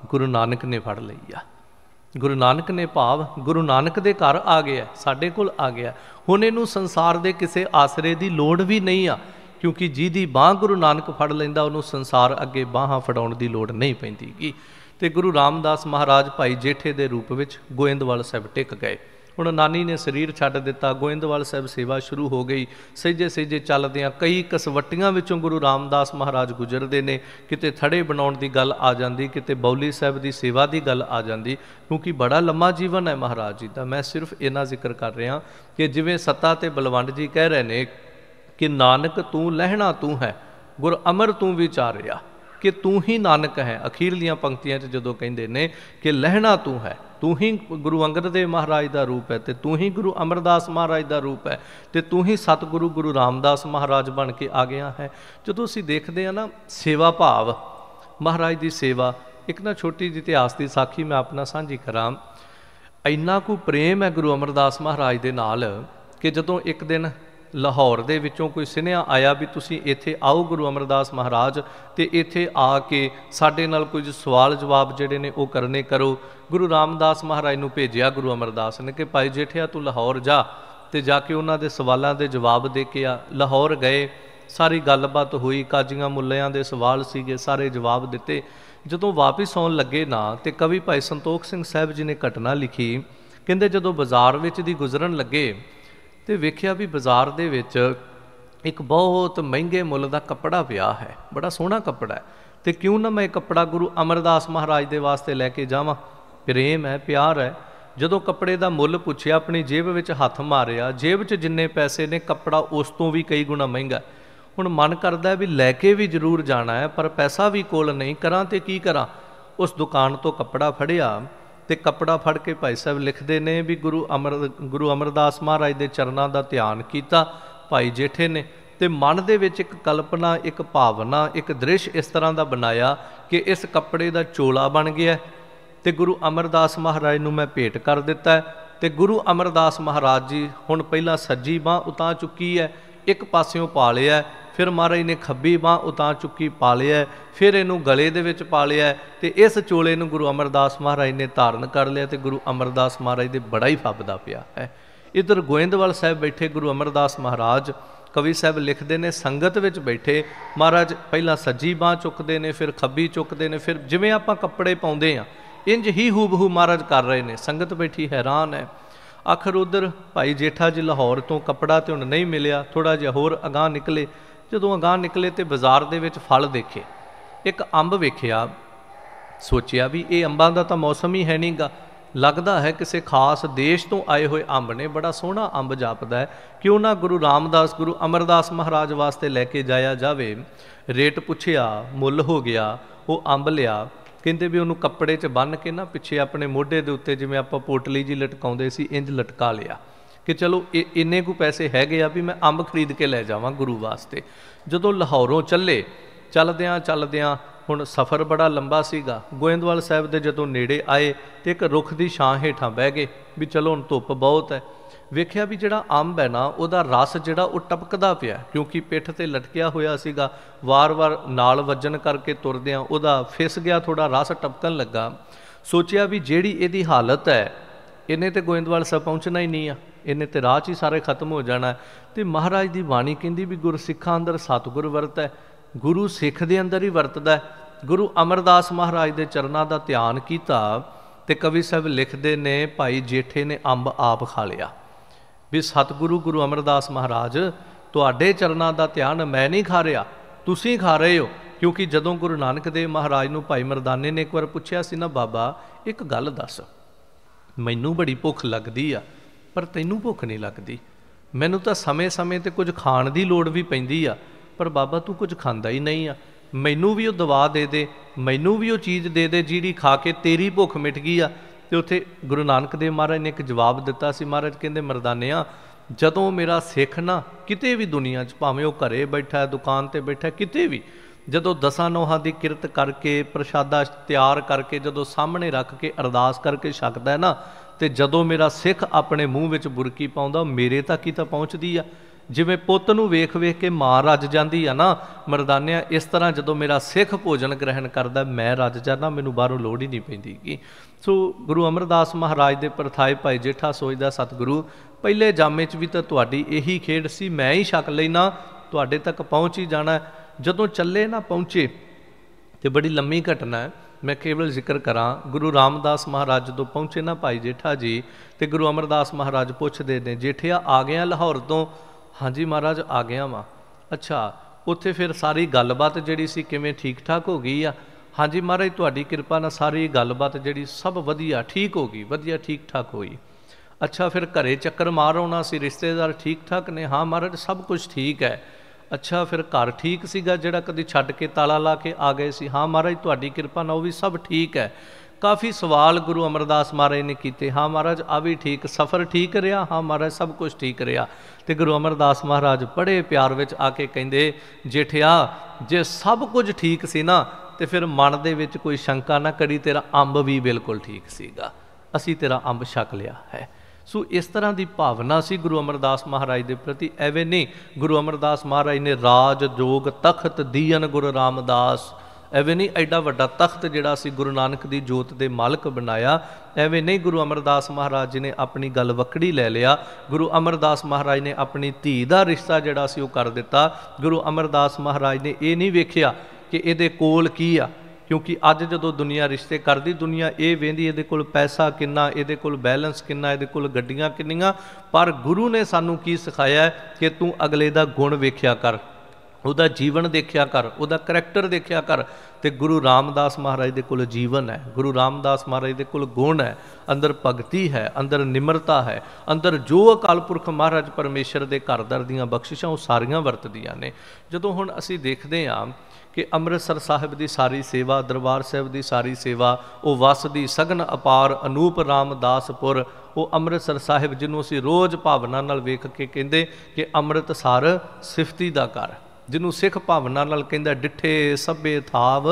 ਗੁਰੂ ਨਾਨਕ ਨੇ ਫੜ ਲਈ ਆ ਗੁਰੂ ਨਾਨਕ ਨੇ ਭਾਵ ਗੁਰੂ ਨਾਨਕ ਦੇ ਘਰ ਆ ਗਿਆ ਸਾਡੇ ਕੋਲ ਆ ਗਿਆ ਹੁਣ ਇਹਨੂੰ ਸੰਸਾਰ ਦੇ ਕਿਸੇ ਆਸਰੇ ਦੀ ਲੋੜ ਵੀ ਨਹੀਂ ਆ ਕਿਉਂਕਿ ਜਿਹਦੀ ਬਾਹ ਗੁਰੂ ਨਾਨਕ ਫੜ ਲੈਂਦਾ ਉਹਨੂੰ ਸੰਸਾਰ ਅੱਗੇ ਬਾਹਾਂ ਫੜਾਉਣ ਦੀ ਲੋੜ ਨਹੀਂ ਪੈਂਦੀਗੀ ਤੇ ਗੁਰੂ ਰਾਮਦਾਸ ਮਹਾਰਾਜ ਭਾਈ ਜੇਠੇ ਦੇ ਰੂਪ ਵਿੱਚ ਗੋਇੰਦਵਾਲ ਸਾਹਿਬ ਟਿਕ ਗਏ ਹੁਣ ਨਾਨੀ ਨੇ ਸਰੀਰ ਛੱਡ ਦਿੱਤਾ ਗੋਇੰਦਵਾਲ ਸਾਹਿਬ ਸੇਵਾ ਸ਼ੁਰੂ ਹੋ ਗਈ ਸਹਿਜੇ ਸਹਿਜੇ ਚੱਲਦਿਆਂ ਕਈ ਕਸਵੱਟੀਆਂ ਵਿੱਚੋਂ ਗੁਰੂ ਰਾਮਦਾਸ ਮਹਾਰਾਜ ਗੁਜ਼ਰਦੇ ਨੇ ਕਿਤੇ ਥੜੇ ਬਣਾਉਣ ਦੀ ਗੱਲ ਆ ਜਾਂਦੀ ਕਿਤੇ ਬੌਲੀ ਸਾਹਿਬ ਦੀ ਸੇਵਾ ਦੀ ਗੱਲ ਆ ਜਾਂਦੀ ਕਿਉਂਕਿ ਬੜਾ ਲੰਮਾ ਜੀਵਨ ਹੈ ਮਹਾਰਾਜ ਜੀ ਦਾ ਮੈਂ ਸਿਰਫ ਇਹਨਾਂ ਜ਼ਿਕਰ ਕਰ ਰਿਹਾ ਕਿ ਜਿਵੇਂ ਸੱਤਾ ਤੇ ਬਲਵੰਡ ਜੀ ਕਹਿ ਰਹੇ ਨੇ ਕਿ ਨਾਨਕ ਤੂੰ ਲਹਿਣਾ ਤੂੰ ਹੈ ਗੁਰ ਅਮਰ ਤੂੰ ਵਿਚਾਰਿਆ ਕਿ ਤੂੰ ਹੀ ਨਾਨਕ ਹੈ ਅਖੀਰਲੀਆਂ ਪੰਕਤੀਆਂ 'ਚ ਜਦੋਂ ਕਹਿੰਦੇ ਨੇ ਕਿ ਲਹਿਣਾ ਤੂੰ ਹੈ ਤੂੰ ਹੀ ਗੁਰੂ ਅੰਗਦ ਦੇਵ ਮਹਾਰਾਜ ਦਾ ਰੂਪ ਹੈ ਤੇ ਤੂੰ ਹੀ ਗੁਰੂ ਅਮਰਦਾਸ ਮਹਾਰਾਜ ਦਾ ਰੂਪ ਹੈ ਤੇ ਤੂੰ ਹੀ ਸਤਿਗੁਰੂ ਗੁਰੂ ਰਾਮਦਾਸ ਮਹਾਰਾਜ ਬਣ ਕੇ ਆ ਗਿਆ ਹੈ ਜਦੋਂ ਅਸੀਂ ਦੇਖਦੇ ਆ ਨਾ ਸੇਵਾ ਭਾਵ ਮਹਾਰਾਜ ਦੀ ਸੇਵਾ ਇੱਕ ਨਾ ਛੋਟੀ ਜਿਹੀ ਇਤਿਹਾਸ ਦੀ ਸਾਖੀ ਮੈਂ ਆਪਣਾ ਸਾਂਝੀ ਕਰਾਂ ਇੰਨਾ ਕੋ ਪ੍ਰੇਮ ਹੈ ਗੁਰੂ ਅਮਰਦਾਸ ਮਹਾਰਾਜ ਦੇ ਨਾਲ ਕਿ ਜਦੋਂ ਇੱਕ ਦਿਨ ਲਾਹੌਰ ਦੇ ਵਿੱਚੋਂ ਕੋਈ ਸਿਨੇਹਾ ਆਇਆ ਵੀ ਤੁਸੀਂ ਇੱਥੇ ਆਓ ਗੁਰੂ ਅਮਰਦਾਸ ਮਹਾਰਾਜ ਤੇ ਇੱਥੇ ਆ ਕੇ ਸਾਡੇ ਨਾਲ ਕੁਝ ਸਵਾਲ ਜਵਾਬ ਜਿਹੜੇ ਨੇ ਉਹ ਕਰਨੇ ਕਰੋ ਗੁਰੂ ਰਾਮਦਾਸ ਮਹਾਰਾਜ ਨੂੰ ਭੇਜਿਆ ਗੁਰੂ ਅਮਰਦਾਸ ਨੇ ਕਿ ਭਾਈ ਜੇਠਿਆ ਤੂੰ ਲਾਹੌਰ ਜਾ ਤੇ ਜਾ ਕੇ ਉਹਨਾਂ ਦੇ ਸਵਾਲਾਂ ਦੇ ਜਵਾਬ ਦੇ ਕੇ ਆ ਲਾਹੌਰ ਗਏ ਸਾਰੀ ਗੱਲਬਾਤ ਹੋਈ ਕਾਜੀਆਂ ਮੁੱਲਿਆਂ ਦੇ ਸਵਾਲ ਸੀਗੇ ਸਾਰੇ ਜਵਾਬ ਦਿੱਤੇ ਜਦੋਂ ਵਾਪਸ ਆਉਣ ਲੱਗੇ ਨਾ ਤੇ ਕਵੀ ਭਾਈ ਸੰਤੋਖ ਸਿੰਘ ਸਾਹਿਬ ਜੀ ਨੇ ਘਟਨਾ ਲਿਖੀ ਕਹਿੰਦੇ ਜਦੋਂ ਬਾਜ਼ਾਰ ਵਿੱਚ ਦੀ ਗੁਜ਼ਰਨ ਲੱਗੇ ਤੇ ਵੇਖਿਆ ਵੀ ਬਾਜ਼ਾਰ ਦੇ ਵਿੱਚ ਇੱਕ ਬਹੁਤ ਮਹਿੰਗੇ ਮੁੱਲ ਦਾ ਕੱਪੜਾ ਪਿਆ ਹੈ ਬੜਾ ਸੋਹਣਾ ਕੱਪੜਾ ਹੈ ਤੇ ਕਿਉਂ ਨਾ ਮੈਂ ਇਹ ਕੱਪੜਾ ਗੁਰੂ ਅਮਰਦਾਸ ਮਹਾਰਾਜ ਦੇ ਵਾਸਤੇ ਲੈ ਕੇ ਜਾਵਾਂ ਪ੍ਰੇਮ ਹੈ ਪਿਆਰ ਹੈ ਜਦੋਂ ਕੱਪੜੇ ਦਾ ਮੁੱਲ ਪੁੱਛਿਆ ਆਪਣੀ ਜੇਬ ਵਿੱਚ ਹੱਥ ਮਾਰਿਆ ਜੇਬ 'ਚ ਜਿੰਨੇ ਪੈਸੇ ਨੇ ਕੱਪੜਾ ਉਸ ਤੋਂ ਵੀ ਕਈ ਗੁਣਾ ਮਹਿੰਗਾ ਹੁਣ ਮਨ ਕਰਦਾ ਵੀ ਲੈ ਕੇ ਵੀ ਜ਼ਰੂਰ ਜਾਣਾ ਹੈ ਪਰ ਪੈਸਾ ਵੀ ਕੋਲ ਨਹੀਂ ਕਰਾਂ ਤੇ ਕੀ ਕਰਾਂ ਉਸ ਦੁਕਾਨ ਤੋਂ ਕੱਪੜਾ ਫੜਿਆ ਤੇ ਕਪੜਾ ਫੜ ਕੇ ਭਾਈ ਸਾਹਿਬ ਲਿਖਦੇ ਨੇ ਵੀ ਗੁਰੂ ਅਮਰ ਗੁਰੂ ਅਮਰਦਾਸ ਮਹਾਰਾਜ ਦੇ ਚਰਨਾਂ ਦਾ ਧਿਆਨ ਕੀਤਾ ਭਾਈ ਜੇਠੇ ਨੇ ਤੇ ਮਨ ਦੇ ਵਿੱਚ ਇੱਕ ਕਲਪਨਾ ਇੱਕ ਭਾਵਨਾ ਇੱਕ ਦ੍ਰਿਸ਼ ਇਸ ਤਰ੍ਹਾਂ ਦਾ ਬਣਾਇਆ ਕਿ ਇਸ ਕੱਪੜੇ ਦਾ ਚੋਲਾ ਬਣ ਗਿਆ ਤੇ ਗੁਰੂ ਅਮਰਦਾਸ ਮਹਾਰਾਜ ਨੂੰ ਮੈਂ ਭੇਟ ਕਰ ਦਿੱਤਾ ਤੇ ਗੁਰੂ ਅਮਰਦਾਸ ਮਹਾਰਾਜ ਜੀ ਹੁਣ ਪਹਿਲਾਂ ਸੱਜੀ ਬਾਹ ਉਤਾਂ ਚੁੱਕੀ ਹੈ ਇੱਕ ਪਾਸਿਓਂ ਪਾ ਲਿਆ ਫਿਰ ਮਹਾਰਾਜ ਨੇ ਖੱਬੀ ਬਾਹ ਉਤਾਂ ਚੁੱਕੀ ਪਾ ਲਿਆ ਫਿਰ ਇਹਨੂੰ ਗਲੇ ਦੇ ਵਿੱਚ ਪਾ ਲਿਆ ਤੇ ਇਸ ਚੋਲੇ ਨੂੰ ਗੁਰੂ ਅਮਰਦਾਸ ਮਹਾਰਾਜ ਨੇ ਧਾਰਨ ਕਰ ਲਿਆ ਤੇ ਗੁਰੂ ਅਮਰਦਾਸ ਮਹਾਰਾਜ ਦੇ ਬੜਾ ਹੀ ਫੱਬਦਾ ਪਿਆ ਹੈ ਇਧਰ ਗੋਇੰਦਵਾਲ ਸਾਹਿਬ ਬੈਠੇ ਗੁਰੂ ਅਮਰਦਾਸ ਮਹਾਰਾਜ ਕਵੀ ਸਾਹਿਬ ਲਿਖਦੇ ਨੇ ਸੰਗਤ ਵਿੱਚ ਬੈਠੇ ਮਹਾਰਾਜ ਪਹਿਲਾਂ ਸੱਜੀ ਬਾਹ ਚੁੱਕਦੇ ਨੇ ਫਿਰ ਖੱਬੀ ਚੁੱਕਦੇ ਨੇ ਫਿਰ ਜਿਵੇਂ ਆਪਾਂ ਕੱਪੜੇ ਪਾਉਂਦੇ ਆ ਇੰਜ ਹੀ ਹੂਬਹੂ ਮਹਾਰਾਜ ਕਰ ਰਹੇ ਨੇ ਸੰਗਤ ਬੈਠੀ ਹੈਰਾਨ ਹੈ ਅਖਰ ਉਧਰ ਭਾਈ ਜੇਠਾ ਜੀ ਲਾਹੌਰ ਤੋਂ ਕਪੜਾ ਤੇ ਹੁਣ ਨਹੀਂ ਮਿਲਿਆ ਥੋੜਾ ਜਿਹਾ ਹੋਰ ਅਗਾਹ ਨਿਕਲੇ ਜਦੋਂ ਅਗਾਹ ਨਿਕਲੇ ਤੇ ਬਾਜ਼ਾਰ ਦੇ ਵਿੱਚ ਫਲ ਦੇਖੇ ਇੱਕ ਅੰਬ ਵੇਖਿਆ ਸੋਚਿਆ ਵੀ ਇਹ ਅੰਬਾਂ ਦਾ ਤਾਂ ਮੌਸਮ ਹੀ ਹੈ ਨਹੀਂਗਾ ਲੱਗਦਾ ਹੈ ਕਿਸੇ ਖਾਸ ਦੇਸ਼ ਤੋਂ ਆਏ ਹੋਏ ਅੰਬ ਨੇ ਬੜਾ ਸੋਹਣਾ ਅੰਬ ਜਾਪਦਾ ਹੈ ਕਿਉਂ ਨਾ ਗੁਰੂ ਰਾਮਦਾਸ ਗੁਰੂ ਅਮਰਦਾਸ ਮਹਾਰਾਜ ਵਾਸਤੇ ਲੈ ਕੇ ਜਾਇਆ ਜਾਵੇ ਰੇਟ ਪੁੱਛਿਆ ਮੁੱਲ ਹੋ ਗਿਆ ਉਹ ਅੰਬ ਲਿਆ ਕਹਿੰਦੇ ਵੀ ਉਹਨੂੰ ਕੱਪੜੇ 'ਚ ਬੰਨ ਕੇ ਨਾ ਪਿੱਛੇ ਆਪਣੇ ਮੋਢੇ ਦੇ ਉੱਤੇ ਜਿਵੇਂ ਆਪਾਂ ਪੋਟਲੀ ਜੀ ਲਟਕਾਉਂਦੇ ਸੀ ਇੰਜ ਲਟਕਾ ਲਿਆ ਕਿ ਚਲੋ ਇੰਨੇ ਕੁ ਪੈਸੇ ਹੈਗੇ ਆ ਵੀ ਮੈਂ ਅੰਬ ਖਰੀਦ ਕੇ ਲੈ ਜਾਵਾਂ ਗੁਰੂ ਵਾਸਤੇ ਜਦੋਂ ਲਾਹੌਰੋਂ ਚੱਲੇ ਚੱਲਦਿਆਂ ਚੱਲਦਿਆਂ ਹੁਣ ਸਫ਼ਰ ਬੜਾ ਲੰਬਾ ਸੀਗਾ ਗੋਇੰਦਵਾਲ ਸਾਹਿਬ ਦੇ ਜਦੋਂ ਨੇੜੇ ਆਏ ਤੇ ਇੱਕ ਰੁੱਖ ਦੀ ਛਾਂ ਹੇਠਾਂ ਬਹਿ ਗਏ ਵੀ ਚਲੋ ਹੁਣ ਧੁੱਪ ਬਹੁਤ ਹੈ ਵੇਖਿਆ ਵੀ ਜਿਹੜਾ ਅੰਬ ਹੈ ਨਾ ਉਹਦਾ ਰਸ ਜਿਹੜਾ ਉਹ ਟਪਕਦਾ ਪਿਆ ਕਿਉਂਕਿ ਪਿੱਠ ਤੇ ਲਟਕਿਆ ਹੋਇਆ ਸੀਗਾ ਵਾਰ-ਵਾਰ ਨਾਲ ਵਜਨ ਕਰਕੇ ਤੁਰਦਿਆਂ ਉਹਦਾ ਫਿਸ ਗਿਆ ਥੋੜਾ ਰਸ ਟਪਕਣ ਲੱਗਾ ਸੋਚਿਆ ਵੀ ਜਿਹੜੀ ਇਹਦੀ ਹਾਲਤ ਹੈ ਇਹਨੇ ਤੇ ਗੋਇੰਦਵਾਲ ਸਾਹਿਬ ਪਹੁੰਚਣਾ ਹੀ ਨਹੀਂ ਆ ਇਹਨੇ ਤੇ ਰਾਹ 'ਚ ਹੀ ਸਾਰੇ ਖਤਮ ਹੋ ਜਾਣਾ ਤੇ ਮਹਾਰਾਜ ਦੀ ਬਾਣੀ ਕਹਿੰਦੀ ਵੀ ਗੁਰਸਿੱਖਾਂ ਅੰਦਰ ਸਤਗੁਰ ਵਰਤੈ ਗੁਰੂ ਸਿੱਖ ਦੇ ਅੰਦਰ ਹੀ ਵਰਤਦਾ ਗੁਰੂ ਅਮਰਦਾਸ ਮਹਾਰਾਜ ਦੇ ਚਰਨਾਂ ਦਾ ਧਿਆਨ ਕੀਤਾ ਤੇ ਕਵੀ ਸਾਹਿਬ ਲਿਖਦੇ ਨੇ ਭਾਈ ਜੇਠੇ ਨੇ ਅੰਬ ਆਪ ਖਾ ਲਿਆ ਵੀ ਸਤਗੁਰੂ ਗੁਰੂ ਅਮਰਦਾਸ ਮਹਾਰਾਜ ਤੁਹਾਡੇ ਚਰਨਾਂ ਦਾ ਧਿਆਨ ਮੈਂ ਨਹੀਂ ਖਾ ਰਿਹਾ ਤੁਸੀਂ ਖਾ ਰਹੇ ਹੋ ਕਿਉਂਕਿ ਜਦੋਂ ਗੁਰੂ ਨਾਨਕ ਦੇਵ ਮਹਾਰਾਜ ਨੂੰ ਭਾਈ ਮਰਦਾਨੇ ਨੇ ਇੱਕ ਵਾਰ ਪੁੱਛਿਆ ਸੀ ਨਾ ਬਾਬਾ ਇੱਕ ਗੱਲ ਦੱਸ ਮੈਨੂੰ ਬੜੀ ਭੁੱਖ ਲੱਗਦੀ ਆ ਪਰ ਤੈਨੂੰ ਭੁੱਖ ਨਹੀਂ ਲੱਗਦੀ ਮੈਨੂੰ ਤਾਂ ਸਮੇਂ-ਸਮੇਂ ਤੇ ਕੁਝ ਖਾਣ ਦੀ ਲੋੜ ਵੀ ਪੈਂਦੀ ਆ ਪਰ ਬਾਬਾ ਤੂੰ ਕੁਝ ਖਾਂਦਾ ਹੀ ਨਹੀਂ ਆ ਮੈਨੂੰ ਵੀ ਉਹ ਦਵਾ ਦੇ ਦੇ ਮੈਨੂੰ ਵੀ ਉਹ ਚੀਜ਼ ਦੇ ਦੇ ਜਿਹੜੀ ਖਾ ਕੇ ਤੇਰੀ ਭੁੱਖ ਮਿਟ ਗਈ ਆ ਤੇ ਉੱਥੇ ਗੁਰੂ ਨਾਨਕ ਦੇਵ ਮਹਾਰਾਜ ਨੇ ਇੱਕ ਜਵਾਬ ਦਿੱਤਾ ਸੀ ਮਹਾਰਾਜ ਕਹਿੰਦੇ ਮਰਦਾਨਿਆਂ ਜਦੋਂ ਮੇਰਾ ਸਿੱਖ ਨਾ ਕਿਤੇ ਵੀ ਦੁਨੀਆ 'ਚ ਭਾਵੇਂ ਉਹ ਘਰੇ ਬੈਠਾ ਦੁਕਾਨ ਤੇ ਬੈਠਾ ਕਿਤੇ ਵੀ ਜਦੋਂ ਦਸਾਂ ਨੋਹਾਂ ਦੀ ਕਿਰਤ ਕਰਕੇ ਪ੍ਰਸ਼ਾਦਾ ਤਿਆਰ ਕਰਕੇ ਜਦੋਂ ਸਾਹਮਣੇ ਰੱਖ ਕੇ ਅਰਦਾਸ ਕਰਕੇ ਛਕਦਾ ਹੈ ਨਾ ਤੇ ਜਦੋਂ ਮੇਰਾ ਸਿੱਖ ਆਪਣੇ ਮੂੰਹ ਵਿੱਚ ਬੁਰਕੀ ਪਾਉਂਦਾ ਮੇਰੇ ਤੱਕ ਹੀ ਤਾਂ ਪਹੁੰਚਦੀ ਆ ਜਿਵੇਂ ਪੁੱਤ ਨੂੰ ਵੇਖ ਵੇਖ ਕੇ ਮਾਂ ਰੱਜ ਜਾਂਦੀ ਆ ਨਾ ਮਰਦਾਨਿਆਂ ਇਸ ਤਰ੍ਹਾਂ ਜਦੋਂ ਮੇਰਾ ਸਿੱਖ ਭੋਜਨ ਗ੍ਰਹਿਣ ਕਰਦਾ ਮੈਂ ਰੱਜ ਜਾਂਦਾ ਮੈਨੂੰ ਬਾਹਰੋਂ ਲੋੜ ਹੀ ਨਹੀਂ ਪੈਂਦੀ ਕਿ ਸੋ ਗੁਰੂ ਅਮਰਦਾਸ ਮਹਾਰਾਜ ਦੇ ਪਰਥਾਏ ਭਾਈ ਜੇਠਾ ਸੋਚਦਾ ਸਤਿਗੁਰੂ ਪਹਿਲੇ ਜਾਮੇ 'ਚ ਵੀ ਤਾਂ ਤੁਹਾਡੀ ਇਹੀ ਖੇਡ ਸੀ ਮੈਂ ਹੀ ਛਕ ਲੈਣਾ ਤੁਹਾਡੇ ਤੱਕ ਪਹੁੰਚ ਹੀ ਜਾਣਾ ਜਦੋਂ ਚੱਲੇ ਨਾ ਪਹੁੰਚੇ ਤੇ ਬੜੀ ਲੰਮੀ ਘਟਨਾ ਹੈ ਮੈਂ ਕੇਵਲ ਜ਼ਿਕਰ ਕਰਾਂ ਗੁਰੂ ਰਾਮਦਾਸ ਮਹਾਰਾਜ ਤੋਂ ਪਹੁੰਚੇ ਨਾ ਭਾਈ ਜੇਠਾ ਜੀ ਤੇ ਗੁਰੂ ਅਮਰਦਾਸ ਮਹਾਰਾਜ ਪੁੱਛਦੇ ਨੇ ਜੇਠਿਆ ਆ ਗਿਆ ਲਾਹੌਰ ਤੋਂ ਹਾਂਜੀ ਮਹਾਰਾਜ ਆ ਗਿਆ ਵਾ ਅੱਛਾ ਉੱਥੇ ਫਿਰ ਸਾਰੀ ਗੱਲਬਾਤ ਜਿਹੜੀ ਸੀ ਕਿਵੇਂ ਠੀਕ ਠਾਕ ਹੋ ਗਈ ਆ ਹਾਂਜੀ ਮਹਾਰਾਜ ਤੁਹਾਡੀ ਕਿਰਪਾ ਨਾਲ ਸਾਰੀ ਗੱਲਬਾਤ ਜਿਹੜੀ ਸਭ ਵਧੀਆ ਠੀਕ ਹੋ ਗਈ ਵਧੀਆ ਠੀਕ ਠਾਕ ਹੋਈ ਅੱਛਾ ਫਿਰ ਘਰੇ ਚੱਕਰ ਮਾਰ ਆਉਣਾ ਸੀ ਰਿਸ਼ਤੇਦਾਰ ਠੀਕ ਠਾਕ ਨੇ ਹਾਂ ਮਹਾਰਾਜ ਸਭ ਕੁਝ ਠੀਕ ਹੈ ਅੱਛਾ ਫਿਰ ਘਰ ਠੀਕ ਸੀਗਾ ਜਿਹੜਾ ਕਦੀ ਛੱਡ ਕੇ ਤਾਲਾ ਲਾ ਕੇ ਆ ਗਏ ਸੀ ਹਾਂ ਮਹਾਰਾਜ ਤੁਹਾਡੀ ਕਿਰਪਾ ਨਾਲ ਉਹ ਵੀ ਸਭ ਠੀਕ ਹੈ ਕਾਫੀ ਸਵਾਲ ਗੁਰੂ ਅਮਰਦਾਸ ਮਹਾਰਾਜ ਨੇ ਕੀਤੇ ਹਾਂ ਮਹਾਰਾਜ ਆ ਵੀ ਠੀਕ ਸਫ਼ਰ ਠੀਕ ਰਿਹਾ ਹਾਂ ਮਹਾਰਾਜ ਸਭ ਕੁਝ ਠੀਕ ਰਿਹਾ ਤੇ ਗੁਰੂ ਅਮਰਦਾਸ ਮਹਾਰਾਜ ਬੜੇ ਪਿਆਰ ਵਿੱਚ ਆ ਕੇ ਕਹਿੰਦੇ ਜੇਠਿਆ ਜੇ ਸਭ ਕੁਝ ਠੀਕ ਸੀ ਨਾ ਤੇ ਫਿਰ ਮਨ ਦੇ ਵਿੱਚ ਕੋਈ ਸ਼ੰਕਾ ਨਾ ਕਰੀ ਤੇਰਾ ਅੰਬ ਵੀ ਬਿਲਕੁਲ ਠੀਕ ਸੀਗਾ ਅਸੀਂ ਤੇਰਾ ਅੰਬ ਛਕ ਲਿਆ ਹੈ ਸੋ ਇਸ ਤਰ੍ਹਾਂ ਦੀ ਭਾਵਨਾ ਸੀ ਗੁਰੂ ਅਮਰਦਾਸ ਮਹਾਰਾਜ ਦੇ ਪ੍ਰਤੀ ਐਵੇਂ ਨਹੀਂ ਗੁਰੂ ਅਮਰਦਾਸ ਮਹਾਰਾਜ ਨੇ ਰਾਜ ਜੋਗ ਤਖਤ ਦੀਨ ਗੁਰੂ ਰਾਮਦਾਸ ਐਵੇਂ ਨਹੀਂ ਐਡਾ ਵੱਡਾ ਤਖਤ ਜਿਹੜਾ ਸੀ ਗੁਰੂ ਨਾਨਕ ਦੀ ਜੋਤ ਦੇ ਮਾਲਕ ਬਣਾਇਆ ਐਵੇਂ ਨਹੀਂ ਗੁਰੂ ਅਮਰਦਾਸ ਮਹਾਰਾਜ ਜੀ ਨੇ ਆਪਣੀ ਗੱਲ ਵਕੜੀ ਲੈ ਲਿਆ ਗੁਰੂ ਅਮਰਦਾਸ ਮਹਾਰਾਜ ਨੇ ਆਪਣੀ ਧੀ ਦਾ ਰਿਸ਼ਤਾ ਜਿਹੜਾ ਸੀ ਉਹ ਕਰ ਦਿੱਤਾ ਗੁਰੂ ਅਮਰਦਾਸ ਮਹਾਰਾਜ ਨੇ ਇਹ ਨਹੀਂ ਵੇਖਿਆ ਕਿ ਇਹਦੇ ਕੋਲ ਕੀ ਆ ਕਿਉਂਕਿ ਅੱਜ ਜਦੋਂ ਦੁਨੀਆ ਰਿਸ਼ਤੇ ਕਰਦੀ ਦੁਨੀਆ ਇਹ ਵੇਂਦੀ ਇਹਦੇ ਕੋਲ ਪੈਸਾ ਕਿੰਨਾ ਇਹਦੇ ਕੋਲ ਬੈਲੈਂਸ ਕਿੰਨਾ ਇਹਦੇ ਕੋਲ ਗੱਡੀਆਂ ਕਿੰਨੀਆਂ ਪਰ ਗੁਰੂ ਨੇ ਸਾਨੂੰ ਕੀ ਸਿਖਾਇਆ ਕਿ ਤੂੰ ਅਗਲੇ ਦਾ ਗੁਣ ਵੇਖਿਆ ਕਰ ਉਹਦਾ ਜੀਵਨ ਦੇਖਿਆ ਕਰ ਉਹਦਾ ਕੈਰੈਕਟਰ ਦੇਖਿਆ ਕਰ ਤੇ ਗੁਰੂ ਰਾਮਦਾਸ ਮਹਾਰਾਜ ਦੇ ਕੋਲ ਜੀਵਨ ਹੈ ਗੁਰੂ ਰਾਮਦਾਸ ਮਹਾਰਾਜ ਦੇ ਕੋਲ ਗੁਣ ਹੈ ਅੰਦਰ ਭਗਤੀ ਹੈ ਅੰਦਰ ਨਿਮਰਤਾ ਹੈ ਅੰਦਰ ਜੋ ਅਕਾਲ ਪੁਰਖ ਮਹਾਰਾਜ ਪਰਮੇਸ਼ਰ ਦੇ ਘਰ ਦਰ ਦੀਆਂ ਬਖਸ਼ਿਸ਼ਾਂ ਉਹ ਸਾਰੀਆਂ ਵਰਤਦੀਆਂ ਨੇ ਜਦੋਂ ਹੁਣ ਅਸੀਂ ਦੇਖਦੇ ਹਾਂ ਕਿ ਅੰਮ੍ਰਿਤਸਰ ਸਾਹਿਬ ਦੀ ਸਾਰੀ ਸੇਵਾ ਦਰਬਾਰ ਸਾਹਿਬ ਦੀ ਸਾਰੀ ਸੇਵਾ ਉਹ ਵਸਦੀ ਸਗਨ ਅਪਾਰ ਅਨੂਪ ਰਾਮਦਾਸਪੁਰ ਉਹ ਅੰਮ੍ਰਿਤਸਰ ਸਾਹਿਬ ਜਿਹਨੂੰ ਅਸੀਂ ਰੋਜ਼ ਭਾਵਨਾ ਨਾਲ ਵੇਖ ਕੇ ਕਹਿੰਦੇ ਕਿ ਅੰਮ੍ਰਿਤਸਰ ਸਿਫਤੀ ਦਾ ਘਰ ਜਿਹਨੂੰ ਸਿੱਖ ਭਾਵਨਾ ਨਾਲ ਕਹਿੰਦਾ ਡਿੱਠੇ ਸਭੇ ਥਾਵ